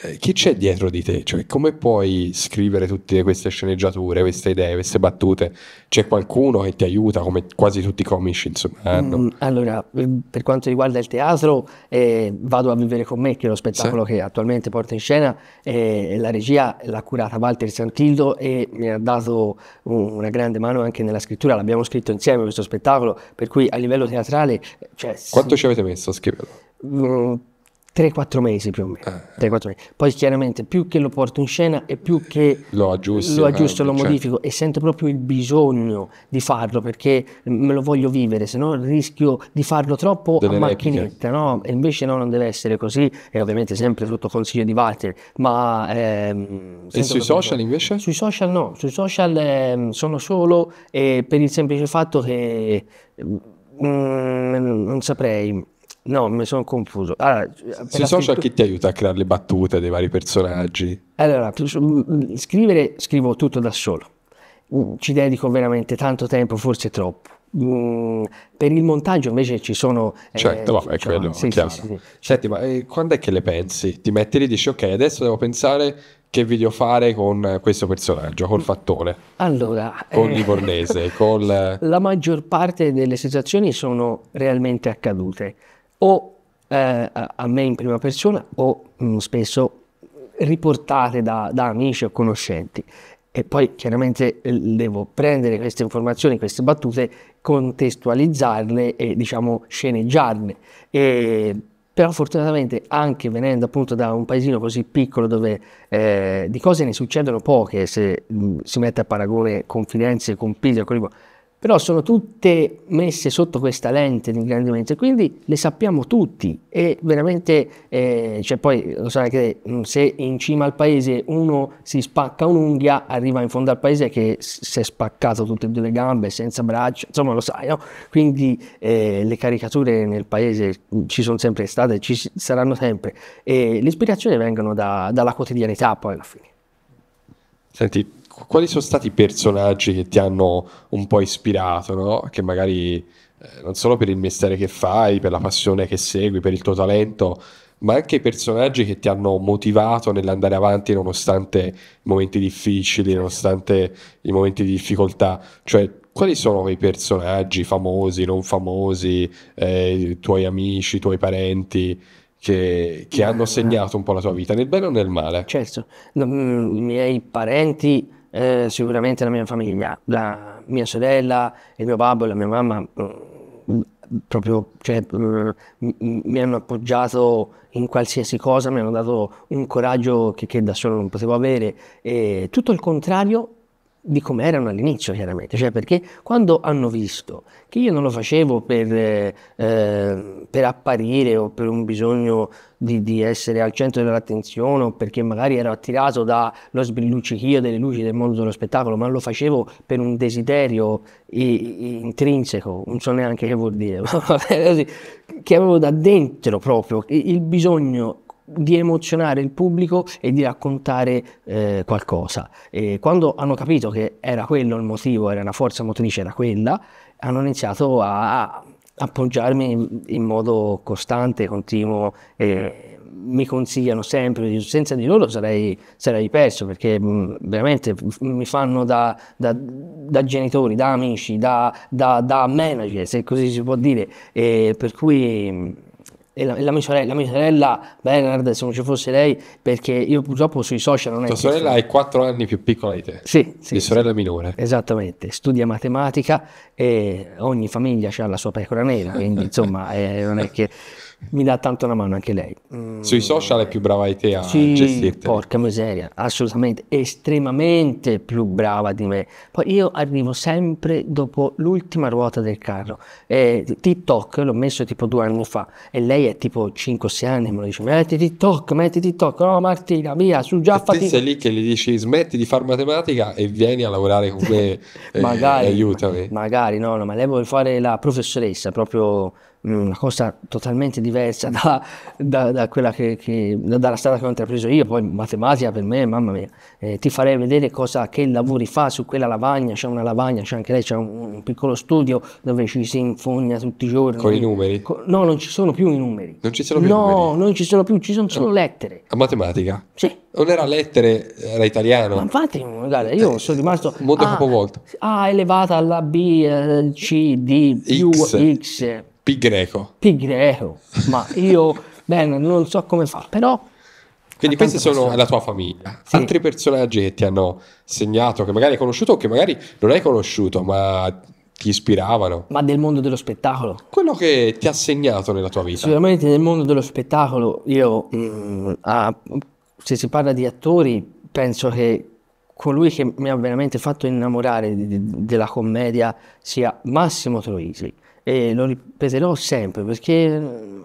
eh, chi c'è dietro di te? Cioè, come puoi scrivere tutte queste sceneggiature, queste idee, queste battute? C'è qualcuno che ti aiuta, come quasi tutti i comici, insomma? Eh, mm, allora, ehm, per quanto riguarda il teatro, eh, vado a vivere con me, che è lo spettacolo sì. che attualmente porto in scena. Eh, la regia l'ha curata Walter Santildo e mi ha dato una grande mano anche nella scrittura. L'abbiamo scritto insieme questo spettacolo, per cui a livello teatrale... Eh, cioè, Quanto sì. ci avete messo a scriverlo? Mm, 3-4 mesi più o meno. Eh. eh. mesi. Poi chiaramente più che lo porto in scena e più che lo aggiusto, lo, aggiusto, eh, lo certo. modifico certo. e sento proprio il bisogno di farlo perché me lo voglio vivere, se no rischio di farlo troppo Delle a macchinetta, no? E invece no, non deve essere così e ovviamente sempre tutto consiglio di Walter, ma... Ehm, e sui social invece? Sui social no, sui social ehm, sono solo eh, per il semplice fatto che... Mm, non saprei No, mi sono confuso. Allora, Sui social scrittura... chi ti aiuta a creare le battute dei vari personaggi? Allora, mm, scrivere scrivo tutto da solo. Mm, ci dedico veramente tanto tempo, forse troppo. Mm, per il montaggio invece ci sono eh, certo, eh, vabbè, diciamo, quello, sì, sì, sì, senti ma eh, quando è che le pensi? ti metti lì e dici ok adesso devo pensare che video fare con eh, questo personaggio col fattore allora con eh, l'ivornese con la maggior parte delle sensazioni sono realmente accadute o eh, a me in prima persona o mh, mm, spesso riportate da, da amici o conoscenti e poi chiaramente devo prendere queste informazioni, queste battute, contestualizzarle e diciamo sceneggiarle. E, però fortunatamente anche venendo appunto da un paesino così piccolo dove eh, di cose ne succedono poche se mh, mm, si mette a paragone Confidenze con Pisa, con Livorno, però sono tutte messe sotto questa lente di ingrandimento e quindi le sappiamo tutti e veramente, eh, cioè poi lo sai che mm, se in cima al paese uno si spacca un'unghia arriva in fondo al paese che si è spaccato tutte e due le gambe, senza braccia, insomma lo sai, no? quindi eh, le caricature nel paese mm, ci sono sempre state, ci saranno sempre e le ispirazioni vengono da, dalla quotidianità poi alla fine. Senti, quali sono stati i personaggi che ti hanno un po' ispirato, no? Che magari eh, non solo per il mestiere che fai, per la passione che segui, per il tuo talento, ma anche i personaggi che ti hanno motivato nell'andare avanti nonostante i momenti difficili, nonostante i momenti di difficoltà. Cioè, quali sono i personaggi famosi, non famosi, eh, i tuoi amici, i tuoi parenti? Che, che, hanno segnato un po' la tua vita, nel bene o nel male? Certo, mm, i miei parenti eh, sicuramente la mia famiglia, la mia sorella, il mio babbo, e la mia mamma, mm, proprio cioè, mm, mi hanno appoggiato in qualsiasi cosa, mi hanno dato un coraggio che, che da solo non potevo avere. E tutto il contrario di come erano all'inizio, chiaramente, cioè perché quando hanno visto che io non lo facevo per, eh, eh, per apparire o per un bisogno di, di, essere al centro dell'attenzione o perché magari ero attirato dallo sbrilluccichio delle luci del mondo dello spettacolo, ma lo facevo per un desiderio i, i, intrinseco, non so neanche che vuol dire, che avevo da dentro proprio il bisogno di emozionare il pubblico e di raccontare eh, qualcosa. E quando hanno capito che era quello il motivo, era una forza motrice, era quella, hanno iniziato a appoggiarmi in, in modo costante, continuo. Eh, mi consigliano sempre, senza di loro sarei, sarei perso perché mm, veramente mi fanno da, da, da, genitori, da amici, da, da, da manager, se così si può dire, e per cui mm, e la, e la, mia sorella, la mia sorella Bernard, se non ci fosse lei, perché io purtroppo sui social non è... Tua sorella è quattro anni più piccola di te. Sì, sì. Di sorella sì. minore. Esattamente, studia matematica e ogni famiglia ha la sua pecora nera, quindi insomma eh, non è che mi dà tanto una mano anche lei. Mm. Sui social è più brava di te a sì, gestirti. Porca miseria, assolutamente, estremamente più brava di me. Poi io arrivo sempre dopo l'ultima ruota del carro. Eh, TikTok l'ho messo tipo due anni fa e lei è tipo 5-6 anni me lo dice metti TikTok, metti TikTok, no Martina, via, su già fatti. E sei lì che gli dici smetti di fare matematica e vieni a lavorare con me eh, magari, e aiutami. Magari, no, no, ma lei vuole fare la professoressa proprio una cosa totalmente diversa da, da, da quella che, che, dalla strada che ho intrapreso io, poi matematica per me, mamma mia, eh, ti farei vedere cosa, che lavori fa su quella lavagna, c'è una lavagna, c'è anche lei, c'è un, un, piccolo studio dove ci si infogna tutti i giorni. Con i numeri? Con, no, non ci sono più i numeri. Non ci sono più no, numeri? non ci sono più, ci sono solo no. lettere. A matematica? Sì. Non era lettere, era italiano. Ma infatti, guarda, io eh, sono rimasto... Molto a, capovolto. A elevata alla B, eh, C, D, più X. X Pi greco. Pi greco, ma io, bene, non so come fa, però... Quindi questi sono la tua famiglia. Sì. Altri personaggi che ti hanno segnato, che magari hai conosciuto o che magari non hai conosciuto, ma ti ispiravano. Ma del mondo dello spettacolo. Quello che ti ha segnato nella tua vita. Sicuramente nel mondo dello spettacolo, io, mm, a, se si parla di attori, penso che colui che mi ha veramente fatto innamorare di, di, della commedia sia Massimo Troisi e lo ripeterò sempre perché mm,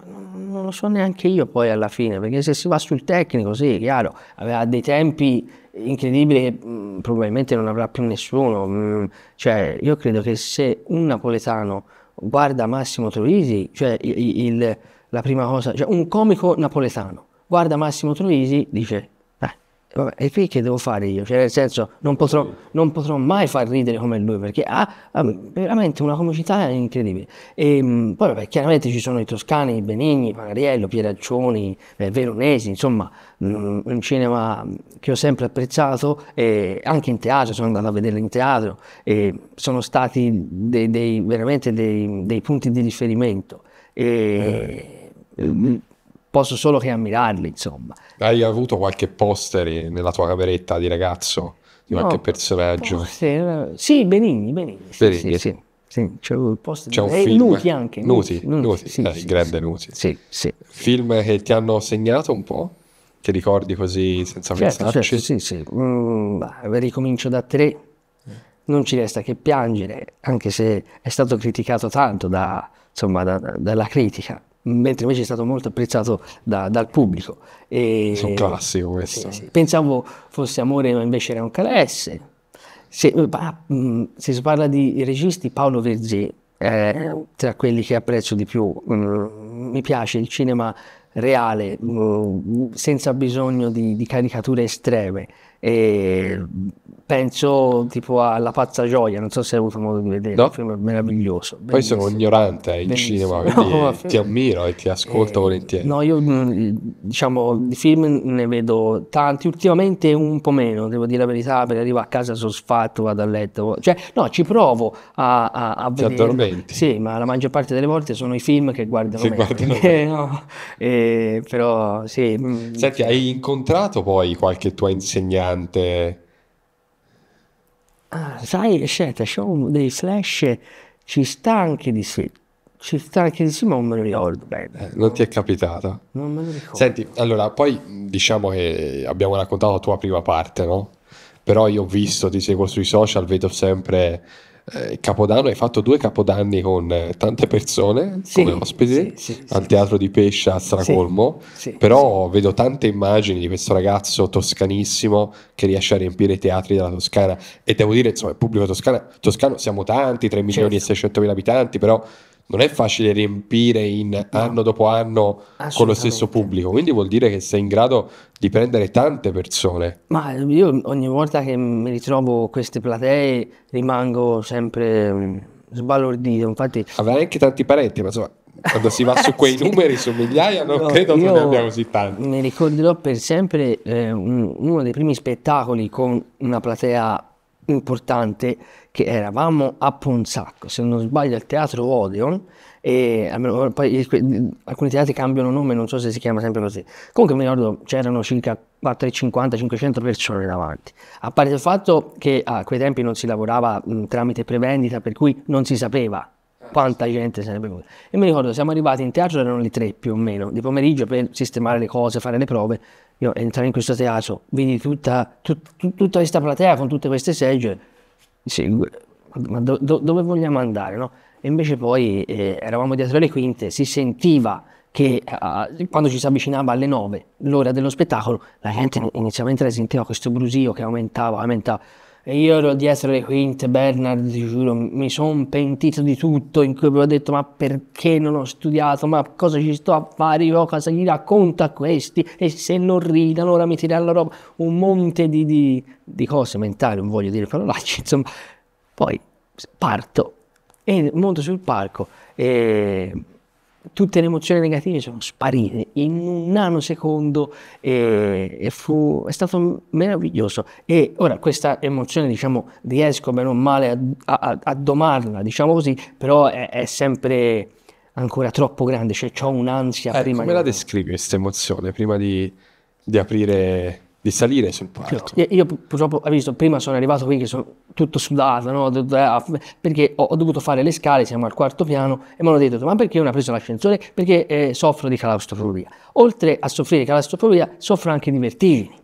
non lo so neanche io poi alla fine, perché se si va sul tecnico, sì, chiaro, aveva dei tempi incredibili che mm, probabilmente non avrà più nessuno, mm, cioè io credo che se un napoletano guarda Massimo Troisi, cioè il, il, la prima cosa, cioè un comico napoletano guarda Massimo Troisi, dice e qui che devo fare io? Cioè, nel senso, non potrò, non potrò mai far ridere come lui perché ha, ha veramente una comicità incredibile. E, ehm, mh, poi, vabbè, chiaramente ci sono i toscani, Benigni, Panariello, Pieraccioni, eh, Veronesi, insomma, mh, mm, un cinema che ho sempre apprezzato e anche in teatro, sono andato a vederlo in teatro e sono stati dei, dei, veramente dei, dei, punti di riferimento. E, eh. mh, posso solo che ammirarli, insomma. Hai avuto qualche poster nella tua cameretta di ragazzo di no, qualche personaggio? Poster, eh, sì, Benigni, Benigni. Sì, Benigni. Sì, sì, c'è un eh, film. Nuti anche. Nuti, Nuti, Nuti sì, eh, il grande Nuti. Sì, sì. Film che ti hanno segnato un po'? Ti ricordi così senza certo, certo pensarci? Certo, sì, sì. Mm, ricomincio da tre. Non ci resta che piangere, anche se è stato criticato tanto da, insomma, da, dalla critica mentre invece è stato molto apprezzato da, dal pubblico. E, è un classico questo. Sì, sì. Pensavo fosse Amore, ma invece era un calesse. Se, mm, se, si parla di registi, Paolo Verzé è tra quelli che apprezzo di più. Mm, mi piace il cinema reale, mm, senza bisogno di, di caricature estreme. E penso tipo alla pazza gioia, non so se hai avuto modo di vedere, no. un film meraviglioso. Poi bellissimo. sono ignorante in cinema, quindi no, ti ammiro e ti ascolto eh, volentieri. No, io mm, diciamo di film ne vedo tanti, ultimamente un po' meno, devo dire la verità, perché arrivo a casa soddisfatto, vado a letto, cioè no, ci provo a, a, a vedere. Ti addormenti? Sì, ma la maggior parte delle volte sono i film che guardano si me. Guardano eh, no. eh, però sì. Mm. Senti, hai incontrato poi qualche tua insegnante? importante? Ah, sai, senta, c'ho dei flash, ci sta anche di sì. Ci sta anche di sì, ma non me lo ricordo bene. Eh, non ti è capitato? Non me lo ricordo. Senti, allora, poi diciamo che abbiamo raccontato la tua prima parte, no? Però io ho visto, ti seguo sui social, vedo sempre eh, Capodanno hai fatto due capodanni con eh, tante persone sì, come ospiti sì, sì, al teatro di Pescia a Stracolmo, però vedo tante immagini di questo ragazzo toscanissimo che riesce a riempire i teatri della Toscana e devo dire, insomma, il pubblico toscano, toscano siamo tanti, 3 milioni e 600 certo. mila abitanti, però non è facile riempire in anno dopo anno con lo stesso pubblico, quindi vuol dire che sei in grado di prendere tante persone. Ma io ogni volta che mi ritrovo queste platee rimango sempre mm, sbalordito, infatti... Avrai anche tanti parenti, ma insomma quando si va su quei sì. numeri, su migliaia, non no, credo che ne abbiamo così tanti. Mi ricorderò per sempre eh, un, uno dei primi spettacoli con una platea importante che eravamo a Ponzacco, se non sbaglio al teatro Odeon, e almeno, poi alcuni teatri cambiano nome, non so se si chiama sempre così. Comunque mi ricordo c'erano circa 450-500 persone davanti. A parte il fatto che a quei tempi non si lavorava mh, tramite prevendita, per cui non si sapeva quanta gente sarebbe venuta. E mi ricordo, siamo arrivati in teatro, erano le tre più o meno, di pomeriggio per sistemare le cose, fare le prove, io entrai in questo teatro, vedi tutta, tut, tut, tutta questa platea con tutte queste seggie, sì, ma do, do, dove vogliamo andare? No? E invece poi eh, eravamo dietro le quinte, si sentiva che eh, quando ci si avvicinava alle 9, l'ora dello spettacolo, la gente inizialmente sentiva questo brusio che aumentava, aumentava e io ero dietro le quinte, Bernard, ti giuro, mi sono pentito di tutto, in cui avevo detto ma perché non ho studiato, ma cosa ci sto a fare io, cosa gli racconto a questi e se non ridono allora mi tirano la roba, un monte di, di, di cose mentali, non voglio dire parolacce, insomma. Poi parto e monto sul palco e tutte le emozioni negative sono sparite in un nanosecondo e, e fu, è stato meraviglioso. E ora questa emozione, diciamo, riesco bene o male a, a, a, domarla, diciamo così, però è, è sempre ancora troppo grande, cioè ho un'ansia eh, prima. Come di... la descrivi questa emozione prima di, di aprire di salire sul palco. Certo. Io, io purtroppo, hai visto, prima sono arrivato qui che sono tutto sudato, no? Ah, perché ho, ho, dovuto fare le scale, siamo al quarto piano, e mi hanno detto, ma perché non ha preso l'ascensore? Perché eh, soffro di claustrofobia. Oltre a soffrire di claustrofobia, soffro anche di vertigini.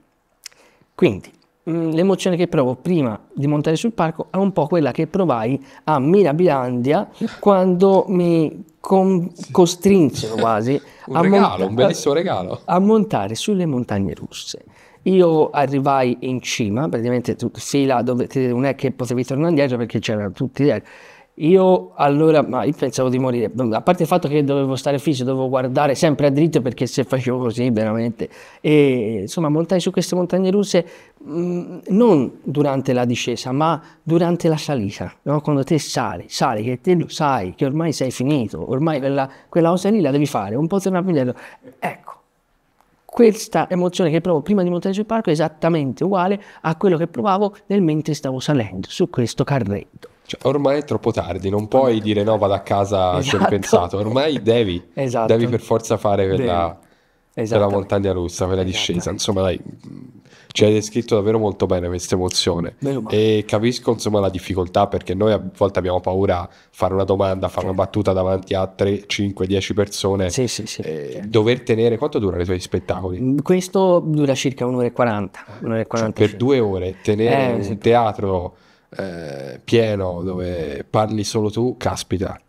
Quindi, mh, mm, l'emozione che provo prima di montare sul palco è un po' quella che provai a Mirabilandia quando mi con, costrinsero quasi un, regalo, mont- un bellissimo regalo. a montare sulle montagne russe. Io arrivai in cima, praticamente fila dove non è che potevi tornare indietro perché c'erano tutti dietro. Io allora, ma io pensavo di morire, a parte il fatto che dovevo stare fisso, dovevo guardare sempre a dritto perché se facevo così veramente. E, insomma, montai su queste montagne russe mh, mm, non durante la discesa, ma durante la salita, no? quando te sali, sali, che te lo sai, che ormai sei finito, ormai quella, quella cosa lì la devi fare, un po' tornare indietro. Ecco, questa emozione che provo prima di montare sul parco è esattamente uguale a quello che provavo nel mentre stavo salendo su questo carretto. Cioè, ormai è troppo tardi, non puoi esatto. dire no, vado a casa esatto. pensato. Ormai devi, esatto. devi per forza fare quella, quella montagna russa, quella discesa. Insomma, dai, ci hai descritto davvero molto bene questa emozione e capisco insomma la difficoltà perché noi a volte abbiamo paura a fare una domanda, fare certo. una battuta davanti a 3, 5, 10 persone, sì, sì, sì, eh, certo. dover tenere quanto durano i tuoi spettacoli? Mm, questo dura circa un'ora e 40, un'ora e 40 cioè, per due ore tenere eh, un esatto. teatro eh, pieno dove parli solo tu, caspita.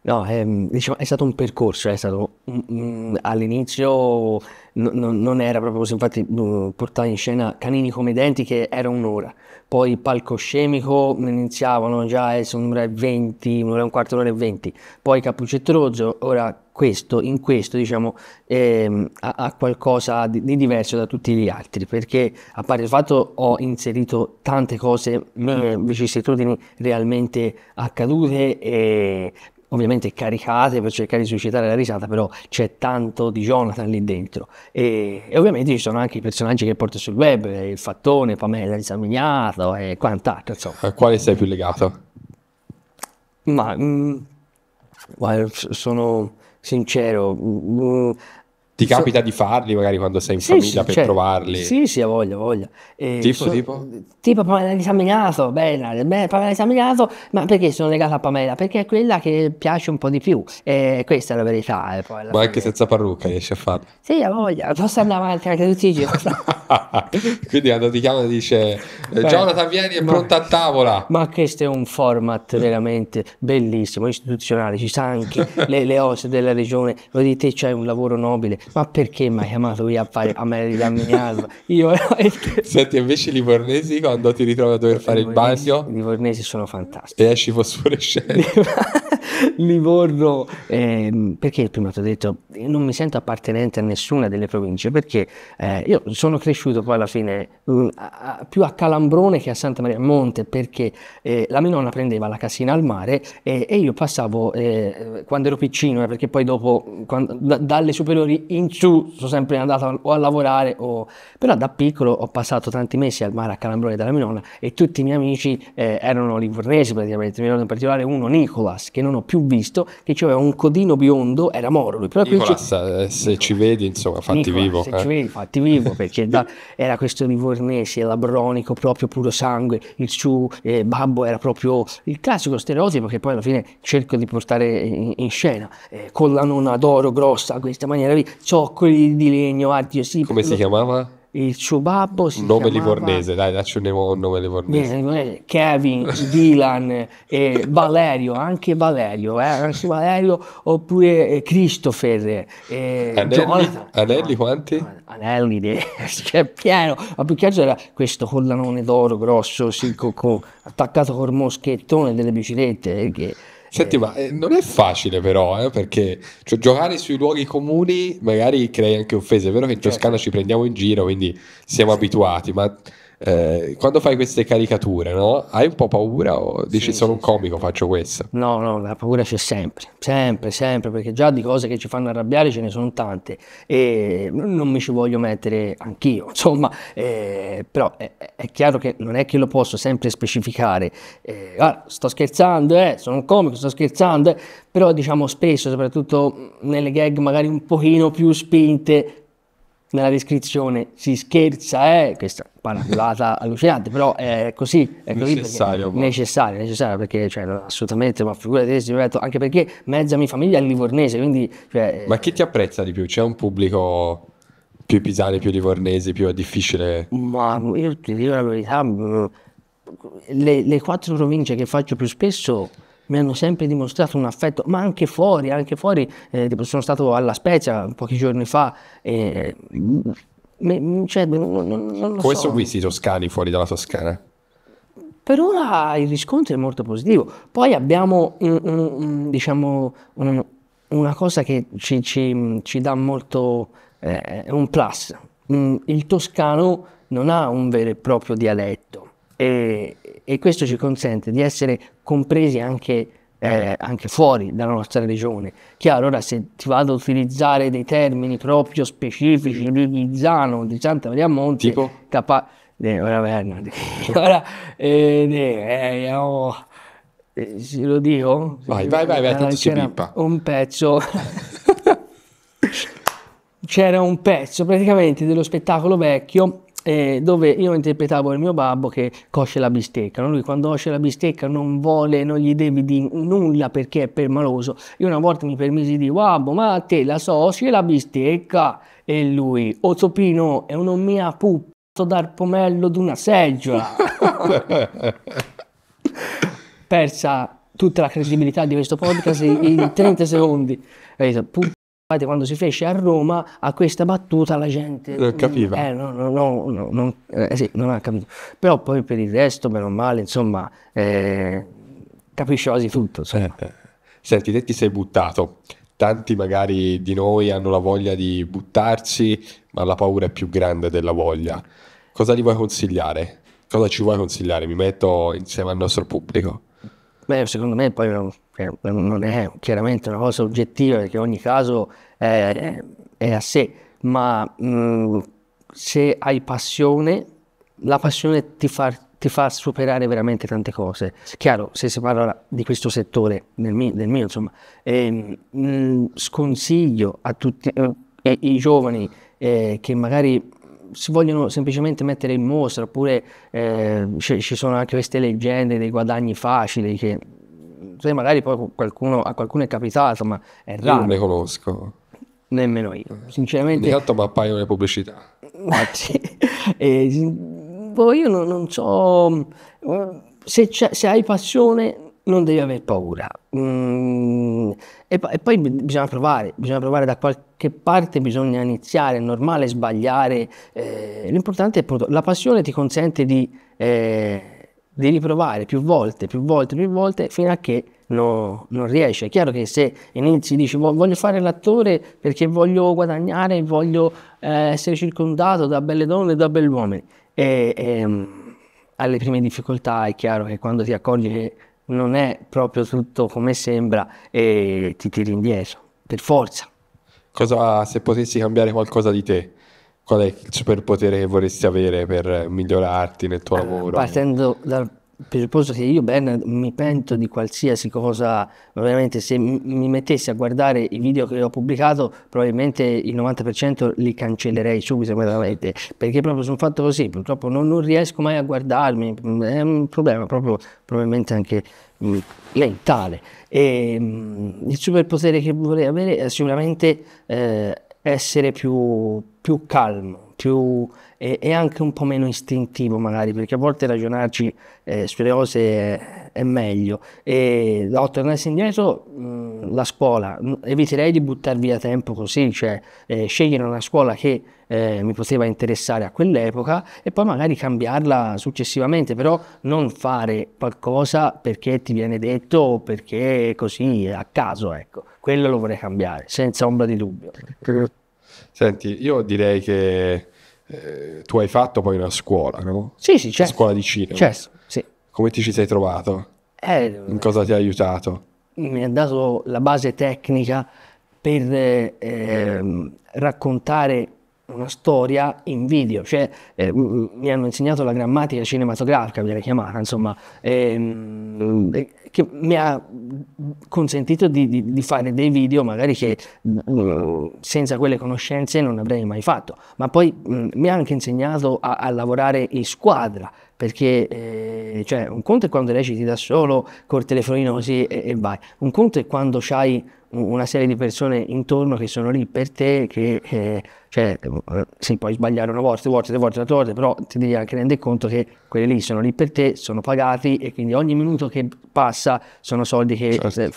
No, è, ehm, diciamo, è stato un percorso, è stato un, all'inizio no, non era proprio così, infatti uh, portai in scena Canini come denti che era un'ora, poi palcoscenico iniziavano già a eh, essere un'ora e venti, un'ora e un quarto, un'ora e venti, poi Cappuccetto Rosso, ora questo, in questo diciamo, ehm, ha, ha, qualcosa di, di, diverso da tutti gli altri, perché a parte il fatto ho inserito tante cose, eh, vicissitudini realmente accadute, e eh, ovviamente caricate per cercare di suscitare la risata, però c'è tanto di Jonathan lì dentro. E, e ovviamente ci sono anche i personaggi che porta sul web, eh, il fattone, Pamela Insamignata e quant'altro. Insomma. A quale sei più legato? Ma mh, mm, sono sincero, mh, mm, ti capita di farli magari quando sei in sì, famiglia sì, per cioè, trovarli? Sì, sì, voglia, voglia. Eh, tipo, so, tipo? Tipo Pamela Disaminato, bella, bella, Pamela Disaminato, ma perché sono legato a Pamela? Perché è quella che piace un po' di più, eh, questa è la verità. Eh, poi, la ma anche senza parrucca riesci a farlo? Sì, ha voglia, posso andare avanti anche tutti i giorni. Quindi quando ti chiama dice eh, Beh, Jonathan vieni, è pronta a tavola. Ma questo è un format veramente bellissimo, istituzionale, ci sa anche le, le osse della regione, vedi te c'hai un lavoro nobile ma perché mi ha chiamato qui a fare a me camminata? Io Senti, invece i livornesi quando ti ritrovi a dover fare il bagno? I livornesi sono fantastici. E esci fosforescente. Livorno, eh, perché prima ti ho detto, non mi sento appartenente a nessuna delle province, perché eh, io sono cresciuto poi alla fine uh, a, più a Calambrone che a Santa Maria Monte, perché eh, la mia nonna prendeva la casina al mare e, e io passavo, eh, quando ero piccino, eh, perché poi dopo, quando, da, dalle superiori in su sono sempre andato o a lavorare o... però da piccolo ho passato tanti mesi al mare a Calambrone dalla mia nonna e tutti i miei amici eh, erano livornesi praticamente, in particolare uno Nicolas che non ho più visto, che aveva un codino biondo, era moro lui. Però Nicolas, dice... Eh, se Nicolas. ci vedi insomma fatti Nicolas, vivo. Se eh. ci vedi fatti vivo perché da... era questo livornese labronico proprio puro sangue, il suo eh, babbo era proprio il classico stereotipo che poi alla fine cerco di portare in, in scena, eh, con la nonna d'oro grossa, questa maniera lì, zoccoli di legno. Addio, sì, Come si chiamava? Il suo babbo si nome chiamava... livornese, dai, dacci un nome livornese. Eh, Kevin, Dylan, eh, Valerio, anche Valerio, eh, anche Valerio, oppure eh, Christopher. e eh, Anelli, Anelli quanti? Anelli, che è pieno, ma più che altro era questo collanone d'oro grosso, sì, co, co, attaccato col moschettone delle biciclette, che... Senti, eh. ma eh, non è facile però, eh, perché cioè, giocare sui luoghi comuni magari crei anche offese, è vero che in certo. Toscana certo. ci prendiamo in giro, quindi siamo sì. abituati, ma eh, quando fai queste caricature, no? Hai un po' paura o dici sì, sono sì, un comico, sì. faccio questo? No, no, la paura c'è sempre, sempre, sempre, perché già di cose che ci fanno arrabbiare ce ne sono tante e non mi ci voglio mettere anch'io, insomma, eh, però è, è, chiaro che non è che lo posso sempre specificare. Eh, guarda, sto scherzando, eh, sono un comico, sto scherzando, eh, però diciamo spesso, soprattutto nelle gag magari un pochino più spinte, nella descrizione si scherza, eh, questa è allucinante, però è così, è così necessario, necessario, necessario, perché cioè, assolutamente, ma figurati anche perché mezza mia famiglia è livornese, quindi... Cioè, eh, ma chi ti apprezza di più? C'è un pubblico più pisano, più livornese, più difficile? Ma io ti dico la verità, mm, le, le quattro province che faccio più spesso mi hanno sempre dimostrato un affetto, ma anche fuori, anche fuori, eh, sono stato alla Spezia pochi giorni fa, eh, me, cioè, non, non, lo Come so. sono visti i toscani fuori dalla Toscana? Per ora il riscontro è molto positivo, poi abbiamo un, un, un, diciamo, una cosa che ci, ci, ci dà molto, eh, un plus, mm, il toscano non ha un vero e proprio dialetto. E, e questo ci consente di essere compresi anche, eh, anche fuori dalla nostra regione. Chiaro, ora se ti vado ad utilizzare dei termini proprio specifici di Bizzano, di Santa Maria Monti, Capa- eh, ora Verna, ora eh, eh, eh, oh, eh, lo dico? Vai, vai, vai, vai tanto si Un pezzo... c'era un pezzo praticamente dello spettacolo vecchio eh, dove io interpretavo il mio babbo che cosce la bistecca. No? Lui quando cosce la bistecca non vuole, non gli devi di nulla perché è permaloso. Io una volta mi permisi di dire, babbo, ma a te la soci e la bistecca. E lui, o Topino, è uno mia puppo dal pomello di una seggiola. Persa tutta la credibilità di questo podcast in 30 secondi. Hai Infatti quando si fece a Roma a questa battuta la gente non eh, capiva. Eh, no, no, no, non, eh, sì, non ha capito. Però poi per il resto, meno male, insomma, eh, capisce quasi tutto. Insomma. Eh, eh. Senti, te ti sei buttato. Tanti magari di noi hanno la voglia di buttarsi, ma la paura è più grande della voglia. Cosa li vuoi consigliare? Cosa ci vuoi consigliare? Mi metto insieme al nostro pubblico. Beh, secondo me poi eh, non è chiaramente una cosa oggettiva perché ogni caso è, è a sé, ma mh, mm, se hai passione, la passione ti fa, ti fa, superare veramente tante cose. Chiaro, se si parla di questo settore, nel mio, nel mio insomma, eh, mh, mm, sconsiglio a tutti eh, i giovani eh, che magari si vogliono semplicemente mettere in mostra, oppure eh, ci sono anche queste leggende dei guadagni facili che cioè magari poi qualcuno, a qualcuno è capitato, ma è raro. Io non le conosco. Nemmeno io, sinceramente. Di fatto mi appaiono le pubblicità. Ma sì. E, poi boh, io non, non so, se, se hai passione non devi aver paura. Mm, e, e, poi bisogna provare, bisogna provare da qualche parte, bisogna iniziare, è normale sbagliare. Eh, l'importante è appunto, la passione ti consente di, eh, di, riprovare più volte, più volte, più volte, fino a che no, non riesci. È chiaro che se inizi dici voglio fare l'attore perché voglio guadagnare, voglio eh, essere circondato da belle donne e da belli uomini. E, e, ehm, alle prime difficoltà è chiaro che quando ti accorgi che non è proprio tutto come sembra e ti tiri indietro, per forza. Cosa, se potessi cambiare qualcosa di te, qual è il superpotere che vorresti avere per migliorarti nel tuo allora, ah, lavoro? Partendo dal presupposto che io ben mi pento di qualsiasi cosa, ovviamente se mi mettessi a guardare i video che ho pubblicato probabilmente il 90% li cancellerei subito veramente, perché proprio sono fatto così, purtroppo non, non, riesco mai a guardarmi, è un problema proprio probabilmente anche mm, mentale. E, ehm, il superpotere che vorrei avere è sicuramente eh, essere più, più calmo più e, e, anche un po' meno istintivo magari, perché a volte ragionarci eh, sulle cose è, è meglio. E no, tornassi indietro, mh, la scuola, mm, eviterei di buttare via tempo così, cioè eh, scegliere una scuola che eh, mi poteva interessare a quell'epoca e poi magari cambiarla successivamente, però non fare qualcosa perché ti viene detto o perché così a caso, ecco, quello lo vorrei cambiare, senza ombra di dubbio. Senti, io direi che eh, tu hai fatto poi una scuola, no? Sì, sì, certo. Scuola di cinema. Certo, sì. Come ti ci sei trovato? Eh, In cosa ti ha aiutato? Mi ha dato la base tecnica per eh, ehm, raccontare una storia in video, cioè eh, mi hanno insegnato la grammatica cinematografica, viene chiamata, insomma, ehm, eh, che mi ha consentito di, di, di, fare dei video magari che mm, senza quelle conoscenze non avrei mai fatto, ma poi mh, mm, mi ha anche insegnato a, a lavorare in squadra, perché eh, cioè, un conto è quando reciti da solo col telefonino così e, e vai, un conto è quando hai una serie di persone intorno che sono lì per te, che eh, cioè, eh, sì, puoi sbagliare una volta, due volte, tre volte, quattro volte, però ti devi anche rendere conto che quelli lì sono lì per te, sono pagati e quindi ogni minuto che passa sono soldi che certo. Eh,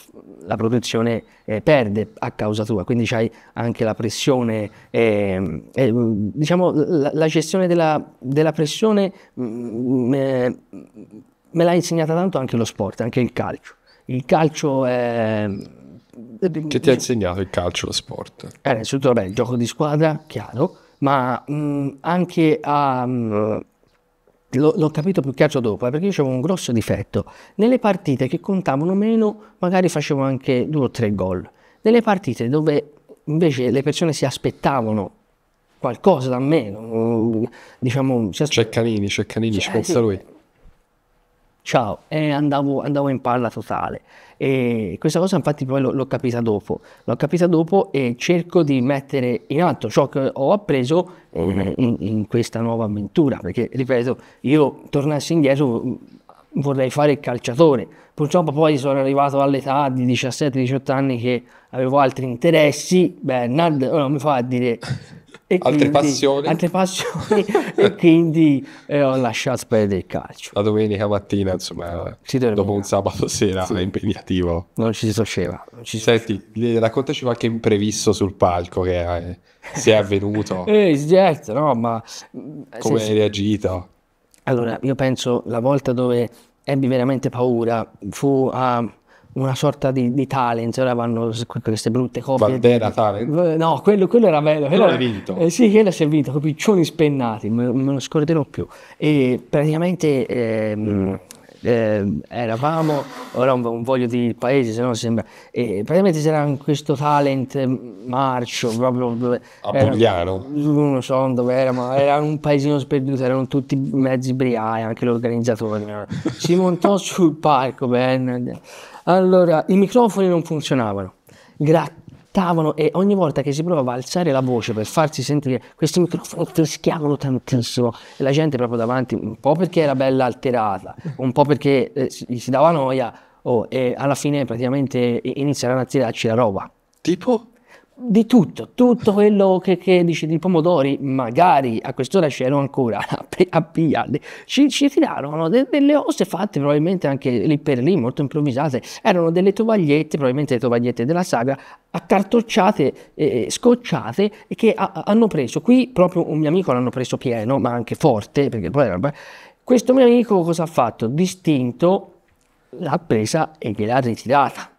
la produzione eh, perde a causa tua. Quindi c'hai anche la pressione, eh, eh, diciamo, la, la, gestione della, della pressione mh, mm, mm, eh, me l'ha insegnata tanto anche lo sport, anche il calcio. Il calcio è che ti ha insegnato il calcio, lo sport? Eh, innanzitutto, vabbè, il gioco di squadra, chiaro, ma mh, mm, anche a... Mh, mm, lo, l'ho capito più che altro dopo, eh, perché io avevo un grosso difetto. Nelle partite che contavano meno, magari facevo anche due o tre gol. Nelle partite dove invece le persone si aspettavano qualcosa da me, mm, diciamo... Aspe... C'è Canini, c'è Canini, cioè, ci pensa lui. Ciao, e andavo, andavo in palla totale. E questa cosa infatti poi l'ho, l'ho capita dopo, l'ho capita dopo e cerco di mettere in atto ciò che ho appreso eh, in, in questa nuova avventura, perché ripeto, io tornassi indietro mm, vorrei fare il calciatore. Purtroppo poi sono arrivato all'età di 17-18 anni che avevo altri interessi. Bernard ora mi fa a dire E altre quindi, passioni. Altre passioni e quindi eh, ho lasciato perdere il calcio. La domenica mattina, insomma, dopo un sabato sera sì. impegnativo. Non ci si sosceva. Ci si Senti, sosceva. raccontaci qualche imprevisto sul palco che è, eh, si è avvenuto. eh, certo, no, ma... Mm, Come hai reagito? Allora, io penso la volta dove ebbi veramente paura fu a... Uh, una sorta di, di talent, ora vanno queste brutte copie. Bandera di... talent? No, quello, quello era bello. Quello era... vinto. Eh, sì, quello si è vinto, con piccioni spennati, me, lo scorderò più. E praticamente ehm, eh, eravamo, ora non voglio dire il paese, se no sembra, e praticamente c'era questo talent mm, marcio, proprio... A era, Bugliano? Non so dove era, ma era un paesino sperduto, erano tutti mezzi briai, anche l'organizzatore. si montò sul palco, ben allora, i microfoni non funzionavano, grattavano e ogni volta che si provava a alzare la voce per farsi sentire, questi microfoni fischiavano tantissimo e la gente proprio davanti, un po' perché era bella alterata, un po' perché eh, gli si dava noia oh, e alla fine praticamente iniziarono a tirarci la roba. Tipo? di tutto, tutto quello che, che dici di pomodori, magari a quest'ora c'erano ancora a, pigliarli, ci, ci tirarono de, delle osse fatte probabilmente anche lì per lì, molto improvvisate, erano delle tovagliette, probabilmente le tovagliette della sagra, accartocciate, eh, scocciate, che a, hanno preso, qui proprio un mio amico l'hanno preso pieno, ma anche forte, perché poi era... Questo mio amico cosa ha fatto? Distinto l'ha presa e gliel'ha ritirata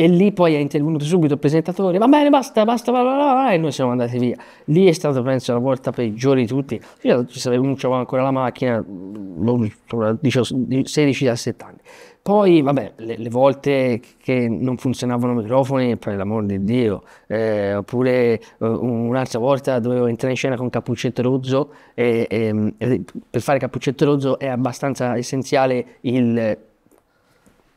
e lì poi è intervenuto subito il presentatore, va bene, basta, basta, bla bla bla, e noi siamo andati via. Lì è stata, penso, la volta peggiore di tutti. Io ci sapevo, non c'avevo ancora la macchina, 16 7 anni. Poi, vabbè, le, le, volte che non funzionavano i microfoni, per l'amor di Dio, eh, oppure eh, un'altra volta dovevo entrare in scena con Cappuccetto Rozzo, e, e, e per fare Cappuccetto Rozzo è abbastanza essenziale il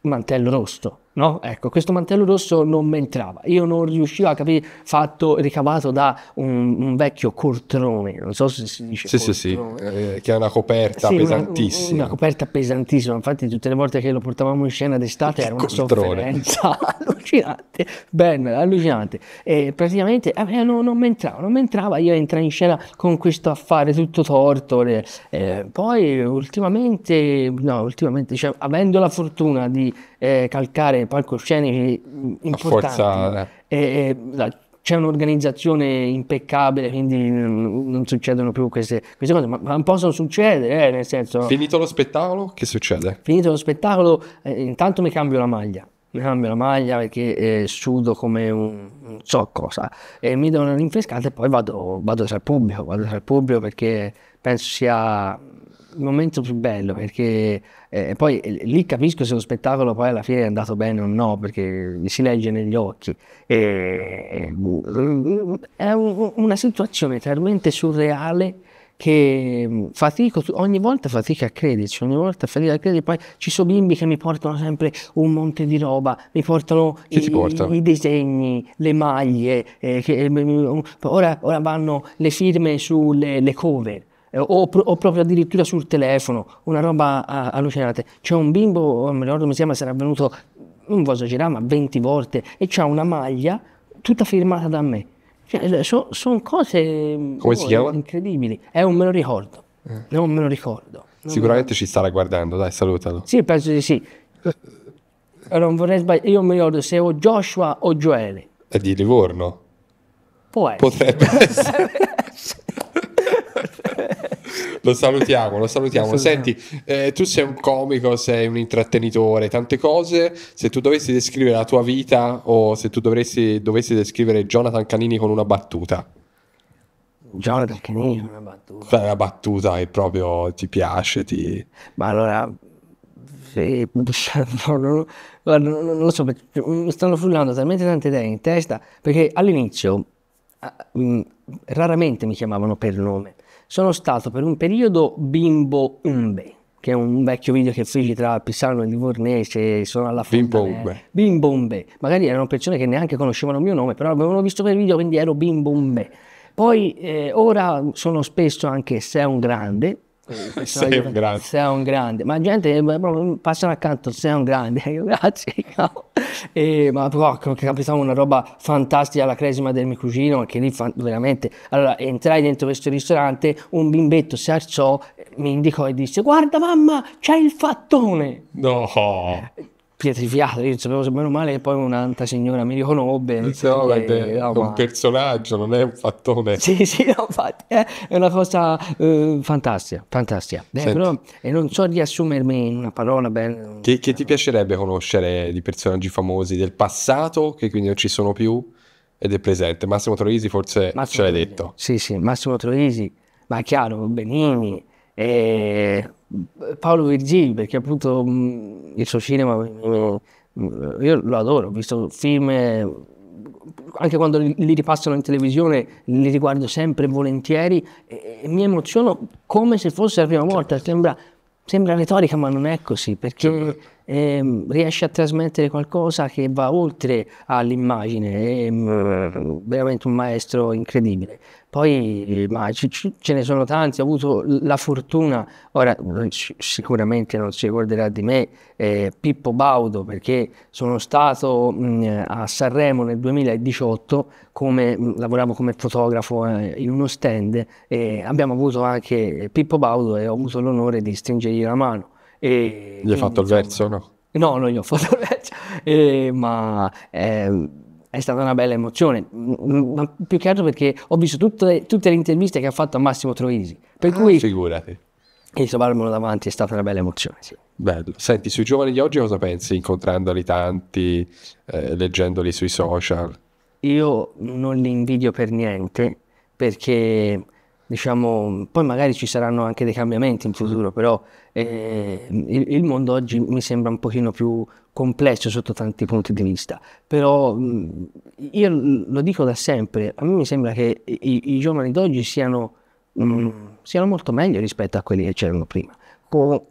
mantello rosso No? Ecco, questo mantello rosso non mi entrava, io non riuscivo a capire, fatto, ricavato da un, un vecchio cortrone, non so se si dice sì, sì, sì. Eh, eh, che è una coperta sì, pesantissima. Una, una, coperta pesantissima, infatti tutte le volte che lo portavamo in scena d'estate era una cortrone. sofferenza allucinante, ben allucinante, e praticamente eh, eh no, non mi entrava, non mi entrava, io entrai in scena con questo affare tutto torto, eh, poi ultimamente, no, ultimamente, cioè, avendo la fortuna di eh, calcare palcoscenici importanti. A e, e, da, c'è un'organizzazione impeccabile, quindi non succedono più queste, queste cose, ma, ma possono succedere, eh, nel senso... Finito lo spettacolo, che succede? Finito lo spettacolo, eh, intanto mi cambio la maglia, mi cambio la maglia perché eh, sudo come un non so cosa, e mi do una rinfrescata e poi vado, vado, il pubblico, vado dal pubblico perché penso sia il momento più bello perché eh, poi eh, lì capisco se lo spettacolo poi alla fine è andato bene o no perché si legge negli occhi e, è una situazione talmente surreale che mm, fatico, ogni volta fatica a crederci, ogni volta fatica a crederci, poi ci sono bimbi che mi portano sempre un monte di roba, mi portano i, porta. i, disegni, le maglie, eh, che, eh, mm, ora, ora, vanno le firme sulle cover, eh, o, o, proprio addirittura sul telefono, una roba ah, allucinante. C'è un bimbo, non mi ricordo come si chiama, sarà venuto, non voglio esagerare, ma 20 volte, e c'ha una maglia tutta firmata da me. Cioè, eh, so, sono cose mm, oh, incredibili. È un me lo ricordo. Eh. Non me lo ricordo. Non Sicuramente lo... ci starà guardando, dai, salutalo. Sì, penso di sì. non vorrei sbagliare. Io mi ricordo se ho Joshua o Joele. È di Livorno. Può essere. Potrebbe essere. lo salutiamo, lo salutiamo. Senti, eh, tu sei un comico, sei un intrattenitore, tante cose. Se tu dovessi descrivere la tua vita o se tu dovresti, dovessi descrivere Jonathan Canini con una battuta. Jonathan Canini con una battuta. La battuta che proprio ti piace, ti... Ma allora... Sì, non, non, non, non lo so, mi stanno frullando talmente tante idee in testa perché all'inizio ah, mm, raramente mi chiamavano per nome sono stato per un periodo bimbo umbe, che è un vecchio video che feci tra Pisano e Livornese, sono alla Bimbo Umbe. Bimbo Umbe. Magari erano persone che neanche conoscevano il mio nome, però avevano visto quel video, quindi ero Bimbo Umbe. Poi eh, ora sono spesso anche Se è un grande, sei un grande. Sei un grande. Ma gente eh, passano accanto, sei un grande. Io, grazie. No. E, ma proprio capitava una roba fantastica, la cresima del mio cugino, che lì fa, veramente... Allora, entrai dentro questo ristorante, un bimbetto si alzò, mi indicò e disse guarda mamma, c'è il fattone. No. Eh, pietrificata, sapevo meno male che poi un'altra signora mi riconobbe. No, perché, no, un ma... personaggio, non è un fattone. Sì, sì, no, infatti, eh, è una cosa eh, fantastica, fantastica. Beh, però, e non so riassumermi in una parola ben... Eh, che, che ti piacerebbe conoscere di personaggi famosi del passato, che quindi non ci sono più, e del presente? Massimo Troisi forse Massimo ce l'hai detto. Sì, sì, Massimo Troisi, ma chiaro, Benini, e eh, Paolo Virgili, perché appunto mm, il suo cinema mm, mm, io lo adoro, ho visto film, eh, anche quando li, ripassano in televisione li riguardo sempre volentieri e, e mi emoziono come se fosse la prima certo. volta, sembra, sembra retorica ma non è così, perché cioè, eh, riesce a trasmettere qualcosa che va oltre all'immagine, è ehm, veramente un maestro incredibile. Poi ce ne sono tanti, ho avuto la fortuna, ora eh, sicuramente non si ricorderà di me, eh, Pippo Baudo, perché sono stato mh, mm, a Sanremo nel 2018, come, mh, mm, lavoravo come fotografo eh, in uno stand e abbiamo avuto anche Pippo Baudo e ho avuto l'onore di stringergli la mano e gli hai fatto insomma, il verso, no? No, non gli ho fatto il verso, eh, ma eh, è stata una bella emozione, mm, mm, ma più che altro perché ho visto tutte, tutte le interviste che ha fatto a Massimo Troisi, per ah, cui... Figurati. E trovarmelo davanti è stata una bella emozione, sì. Bello. Senti, sui giovani di oggi cosa pensi, incontrandoli tanti, eh, leggendoli sui social? Io non li invidio per niente, perché diciamo, poi magari ci saranno anche dei cambiamenti in futuro, però eh, il, il, mondo oggi mi sembra un pochino più complesso sotto tanti punti di vista, però mh, mm, io lo dico da sempre, a me mi sembra che i, i giovani d'oggi siano, mh, mm, siano molto meglio rispetto a quelli che c'erano prima, con,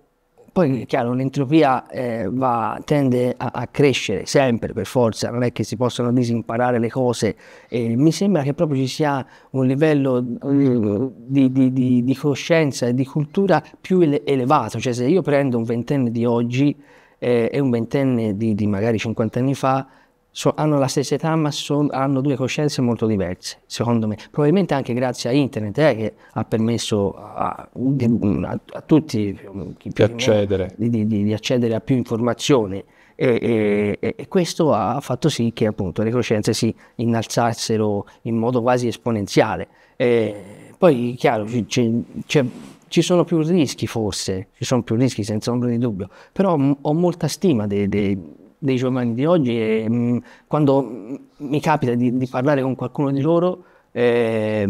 poi, chiaro, l'entropia eh, va, tende a, a, crescere sempre per forza, non è che si possono disimparare le cose. Eh, mi sembra che proprio ci sia un livello eh, di, di, di, di coscienza e di cultura più ele elevato. Cioè, se io prendo un ventenne di oggi eh, e un ventenne di, magari 50 anni fa, So, hanno la stessa età ma son, hanno due coscienze molto diverse, secondo me. Probabilmente anche grazie a internet eh, che ha permesso a, a, a tutti di accedere. Di, di, di accedere. a più informazioni e, e, e, questo ha fatto sì che appunto le coscienze si innalzassero in modo quasi esponenziale. E poi chiaro, c- c- ci sono più rischi forse, ci sono più rischi senza ombra di dubbio, però m- ho molta stima dei... De, dei giovani di oggi e mh, mm, quando mm, mi capita di, di, parlare con qualcuno di loro eh,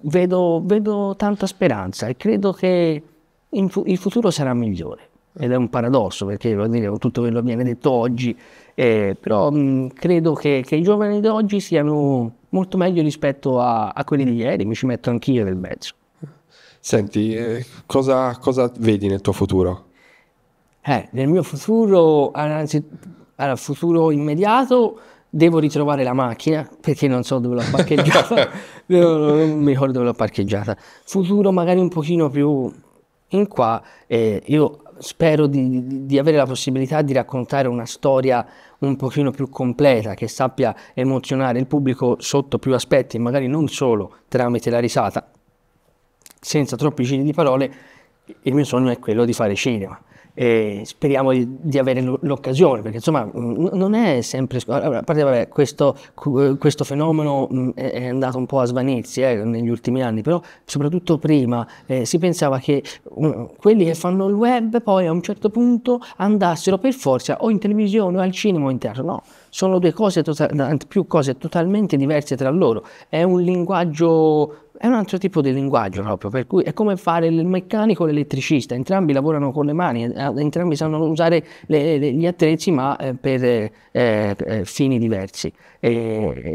vedo, vedo, tanta speranza e credo che fu il futuro sarà migliore. Ed è un paradosso perché dire, tutto quello che viene detto oggi, eh, però mh, mm, credo che, che, i giovani di oggi siano molto meglio rispetto a, a quelli di ieri, mi ci metto anch'io nel mezzo. Senti, eh, cosa, cosa vedi nel tuo futuro? eh, nel mio futuro, anzi, allora, futuro immediato, devo ritrovare la macchina perché non so dove l'ho parcheggiata, non, mi ricordo dove l'ho parcheggiata. Futuro magari un pochino più in qua, eh, io spero di, di, di, avere la possibilità di raccontare una storia un pochino più completa, che sappia emozionare il pubblico sotto più aspetti, magari non solo tramite la risata, senza troppi giri di parole, il mio sogno è quello di fare cinema. E speriamo di, di, avere l'occasione, perché insomma mm, non è sempre... Allora, a parte vabbè, questo, questo, fenomeno mm, è andato un po' a svanirsi eh, negli ultimi anni, però soprattutto prima eh, si pensava che um, quelli che fanno il web poi a un certo punto andassero per forza o in televisione o al cinema o in no sono due cose, to- tota-, più cose totalmente diverse tra loro. È un linguaggio è un altro tipo di linguaggio proprio, per cui è come fare il meccanico e l'elettricista, entrambi lavorano con le mani, eh, entrambi sanno usare le, le, gli attrezzi ma eh, per eh, eh, fini diversi. E,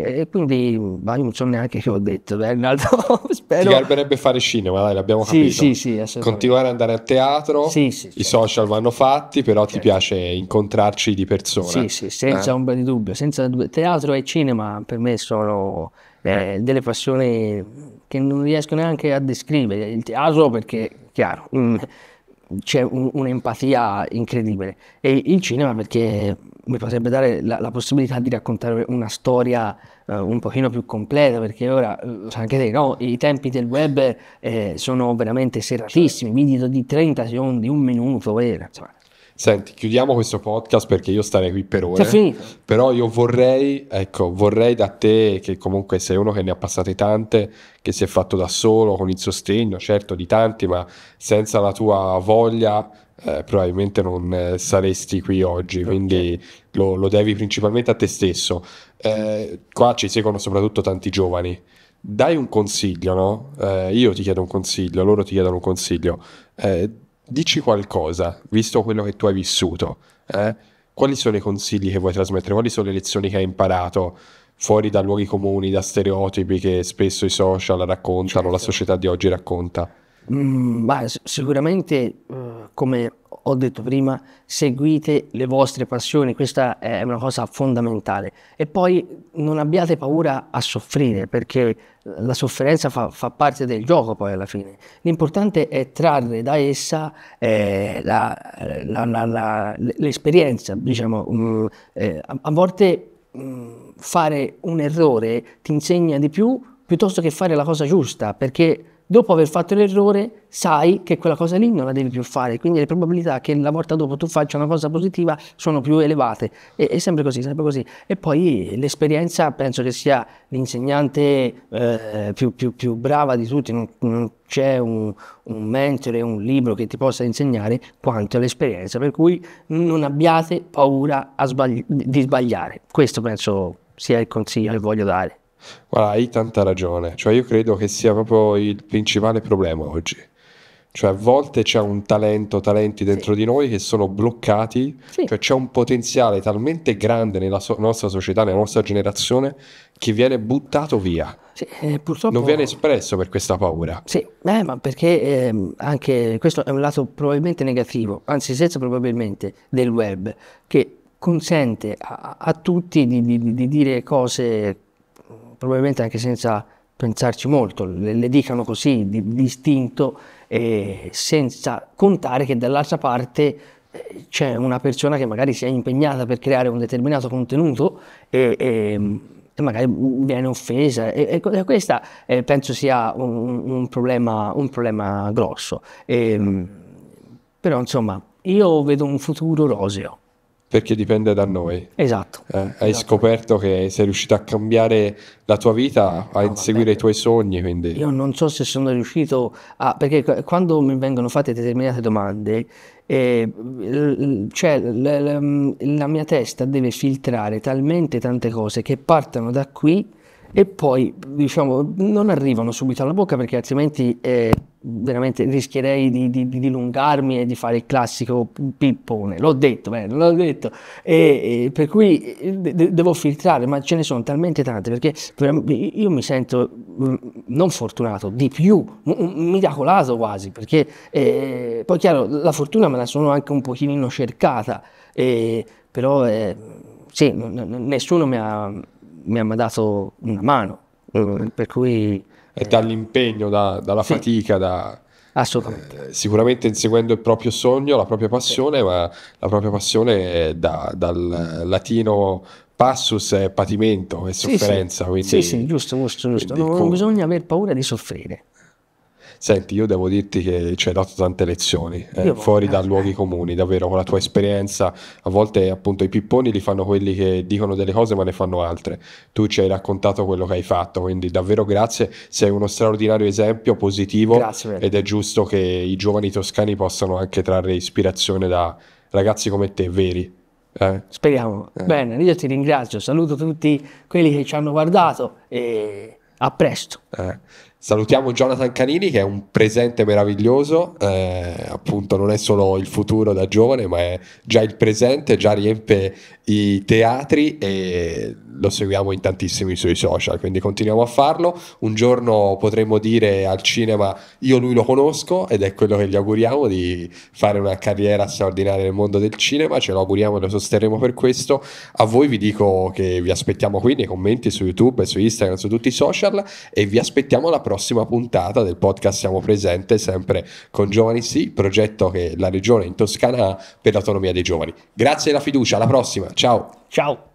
e quindi ma non so neanche che ho detto, Bernardo, spero... Ti garberebbe fare cinema, dai, l'abbiamo capito. Sì, sì, assolutamente. Continuare ad andare a teatro, sì, sì, i social vanno fatti, però certo. ti piace incontrarci di persona. Sì, sì, senza eh. ombra di dubbio, senza dubbio. Teatro e cinema per me sono delle passioni che non riesco neanche a descrivere. Il teatro perché, chiaro, c'è un'empatia incredibile e il cinema perché mi potrebbe dare la, la possibilità di raccontare una storia uh, un pochino più completa perché ora, lo eh, sai anche te, no? i tempi del web eh, sono veramente serratissimi, video di 30 secondi, un minuto, vero? Insomma, Senti, chiudiamo questo podcast perché io starei qui per ore. C'è Però io vorrei, ecco, vorrei da te, che comunque sei uno che ne ha passate tante, che si è fatto da solo, con il sostegno, certo, di tanti, ma senza la tua voglia eh, probabilmente non eh, saresti qui oggi, quindi lo, lo, devi principalmente a te stesso. Eh, qua ci seguono soprattutto tanti giovani. Dai un consiglio, no? Eh, io ti chiedo un consiglio, loro ti chiedono un consiglio Eh, dici qualcosa, visto quello che tu hai vissuto. Eh? Quali sono i consigli che vuoi trasmettere? Quali sono le lezioni che hai imparato fuori da luoghi comuni, da stereotipi che spesso i social raccontano, certo. la società di oggi racconta? Mm, beh, sicuramente, uh, come ho detto prima, seguite le vostre passioni, questa è una cosa fondamentale. E poi non abbiate paura a soffrire, perché la sofferenza fa, fa parte del gioco poi alla fine. L'importante è trarre da essa eh, la, la, la, l'esperienza, diciamo, mh, mm, eh, a, a, volte mh, mm, fare un errore ti insegna di più piuttosto che fare la cosa giusta, perché dopo aver fatto l'errore sai che quella cosa lì non la devi più fare, quindi le probabilità che la volta dopo tu faccia una cosa positiva sono più elevate, e, è sempre così, sempre così. E poi l'esperienza penso che sia l'insegnante eh, più, più, più, brava di tutti, non, non c'è un, un mentore, un libro che ti possa insegnare quanto l'esperienza, per cui non abbiate paura sbagli- di sbagliare, questo penso sia il consiglio che voglio dare. Guarda, hai tanta ragione, cioè io credo che sia proprio il principale problema oggi. Cioè a volte c'è un talento, talenti dentro sì. di noi che sono bloccati, sì. cioè c'è un potenziale talmente grande nella so- nostra società, nella nostra generazione, che viene buttato via. Sì, eh, purtroppo... Non viene espresso per questa paura. Sì, eh, ma perché eh, anche questo è un lato probabilmente negativo, anzi senza probabilmente, del web, che consente a, a tutti di, di, di dire cose probabilmente anche senza pensarci molto, le, le dicano così di, di istinto, eh, senza contare che dall'altra parte eh, c'è una persona che magari si è impegnata per creare un determinato contenuto e, e, e magari viene offesa e, e questa eh, penso sia un, un, problema, un problema, grosso. Ehm, però insomma io vedo un futuro roseo perché dipende da noi. Esatto. Eh, hai esatto. scoperto che sei riuscito a cambiare la tua vita, a no, inseguire vabbè. i tuoi sogni. Quindi. Io non so se sono riuscito a... perché quando mi vengono fatte determinate domande, eh, cioè, la, la, mm, la mia testa deve filtrare talmente tante cose che partono da qui e poi diciamo non arrivano subito alla bocca perché altrimenti... Eh, veramente rischierei di, di, di, dilungarmi e di fare il classico pippone. L'ho detto, bene, eh, l'ho detto. E, e per cui eh, de- devo filtrare, ma ce ne sono talmente tante perché io mi sento mm, non fortunato, di più, miracolato quasi, perché eh, poi chiaro la fortuna me la sono anche un pochino cercata, eh, però eh, sì, n- n- nessuno mi ha, mi ha dato una mano, eh, per cui è dall'impegno, da, dalla sì. fatica, da, Assolutamente. Eh, sicuramente inseguendo il proprio sogno, la propria passione, sì. ma la propria passione da, dal latino passus è patimento e sofferenza. Sì, sì. Quindi, sì, sì giusto, giusto, giusto. Non, con... non bisogna aver paura di soffrire. Senti, io devo dirti che ci hai dato tante lezioni, eh, fuori da luoghi comuni, davvero, con la tua esperienza. A volte, appunto, i pipponi li fanno quelli che dicono delle cose ma ne fanno altre. Tu ci hai raccontato quello che hai fatto, quindi davvero grazie. Sei uno straordinario esempio positivo ed è giusto che i giovani toscani possano anche trarre ispirazione da ragazzi come te, veri. Eh? Speriamo. Eh. Bene, io ti ringrazio, saluto tutti quelli che ci hanno guardato e a presto. Eh. Salutiamo Jonathan Canini che è un presente meraviglioso, eh, appunto non è solo il futuro da giovane ma è già il presente, già riempie i teatri e lo seguiamo in tantissimi sui social, quindi continuiamo a farlo. Un giorno potremo dire al cinema io lui lo conosco ed è quello che gli auguriamo di fare una carriera straordinaria nel mondo del cinema, ce lo auguriamo e lo sosterremo per questo. A voi vi dico che vi aspettiamo qui nei commenti su YouTube, su Instagram, su tutti i social e vi aspettiamo la prossima prossima puntata del podcast siamo presente sempre con Giovani Sì, progetto che la regione in Toscana ha per l'autonomia dei giovani. Grazie e la fiducia, alla prossima, ciao! Ciao!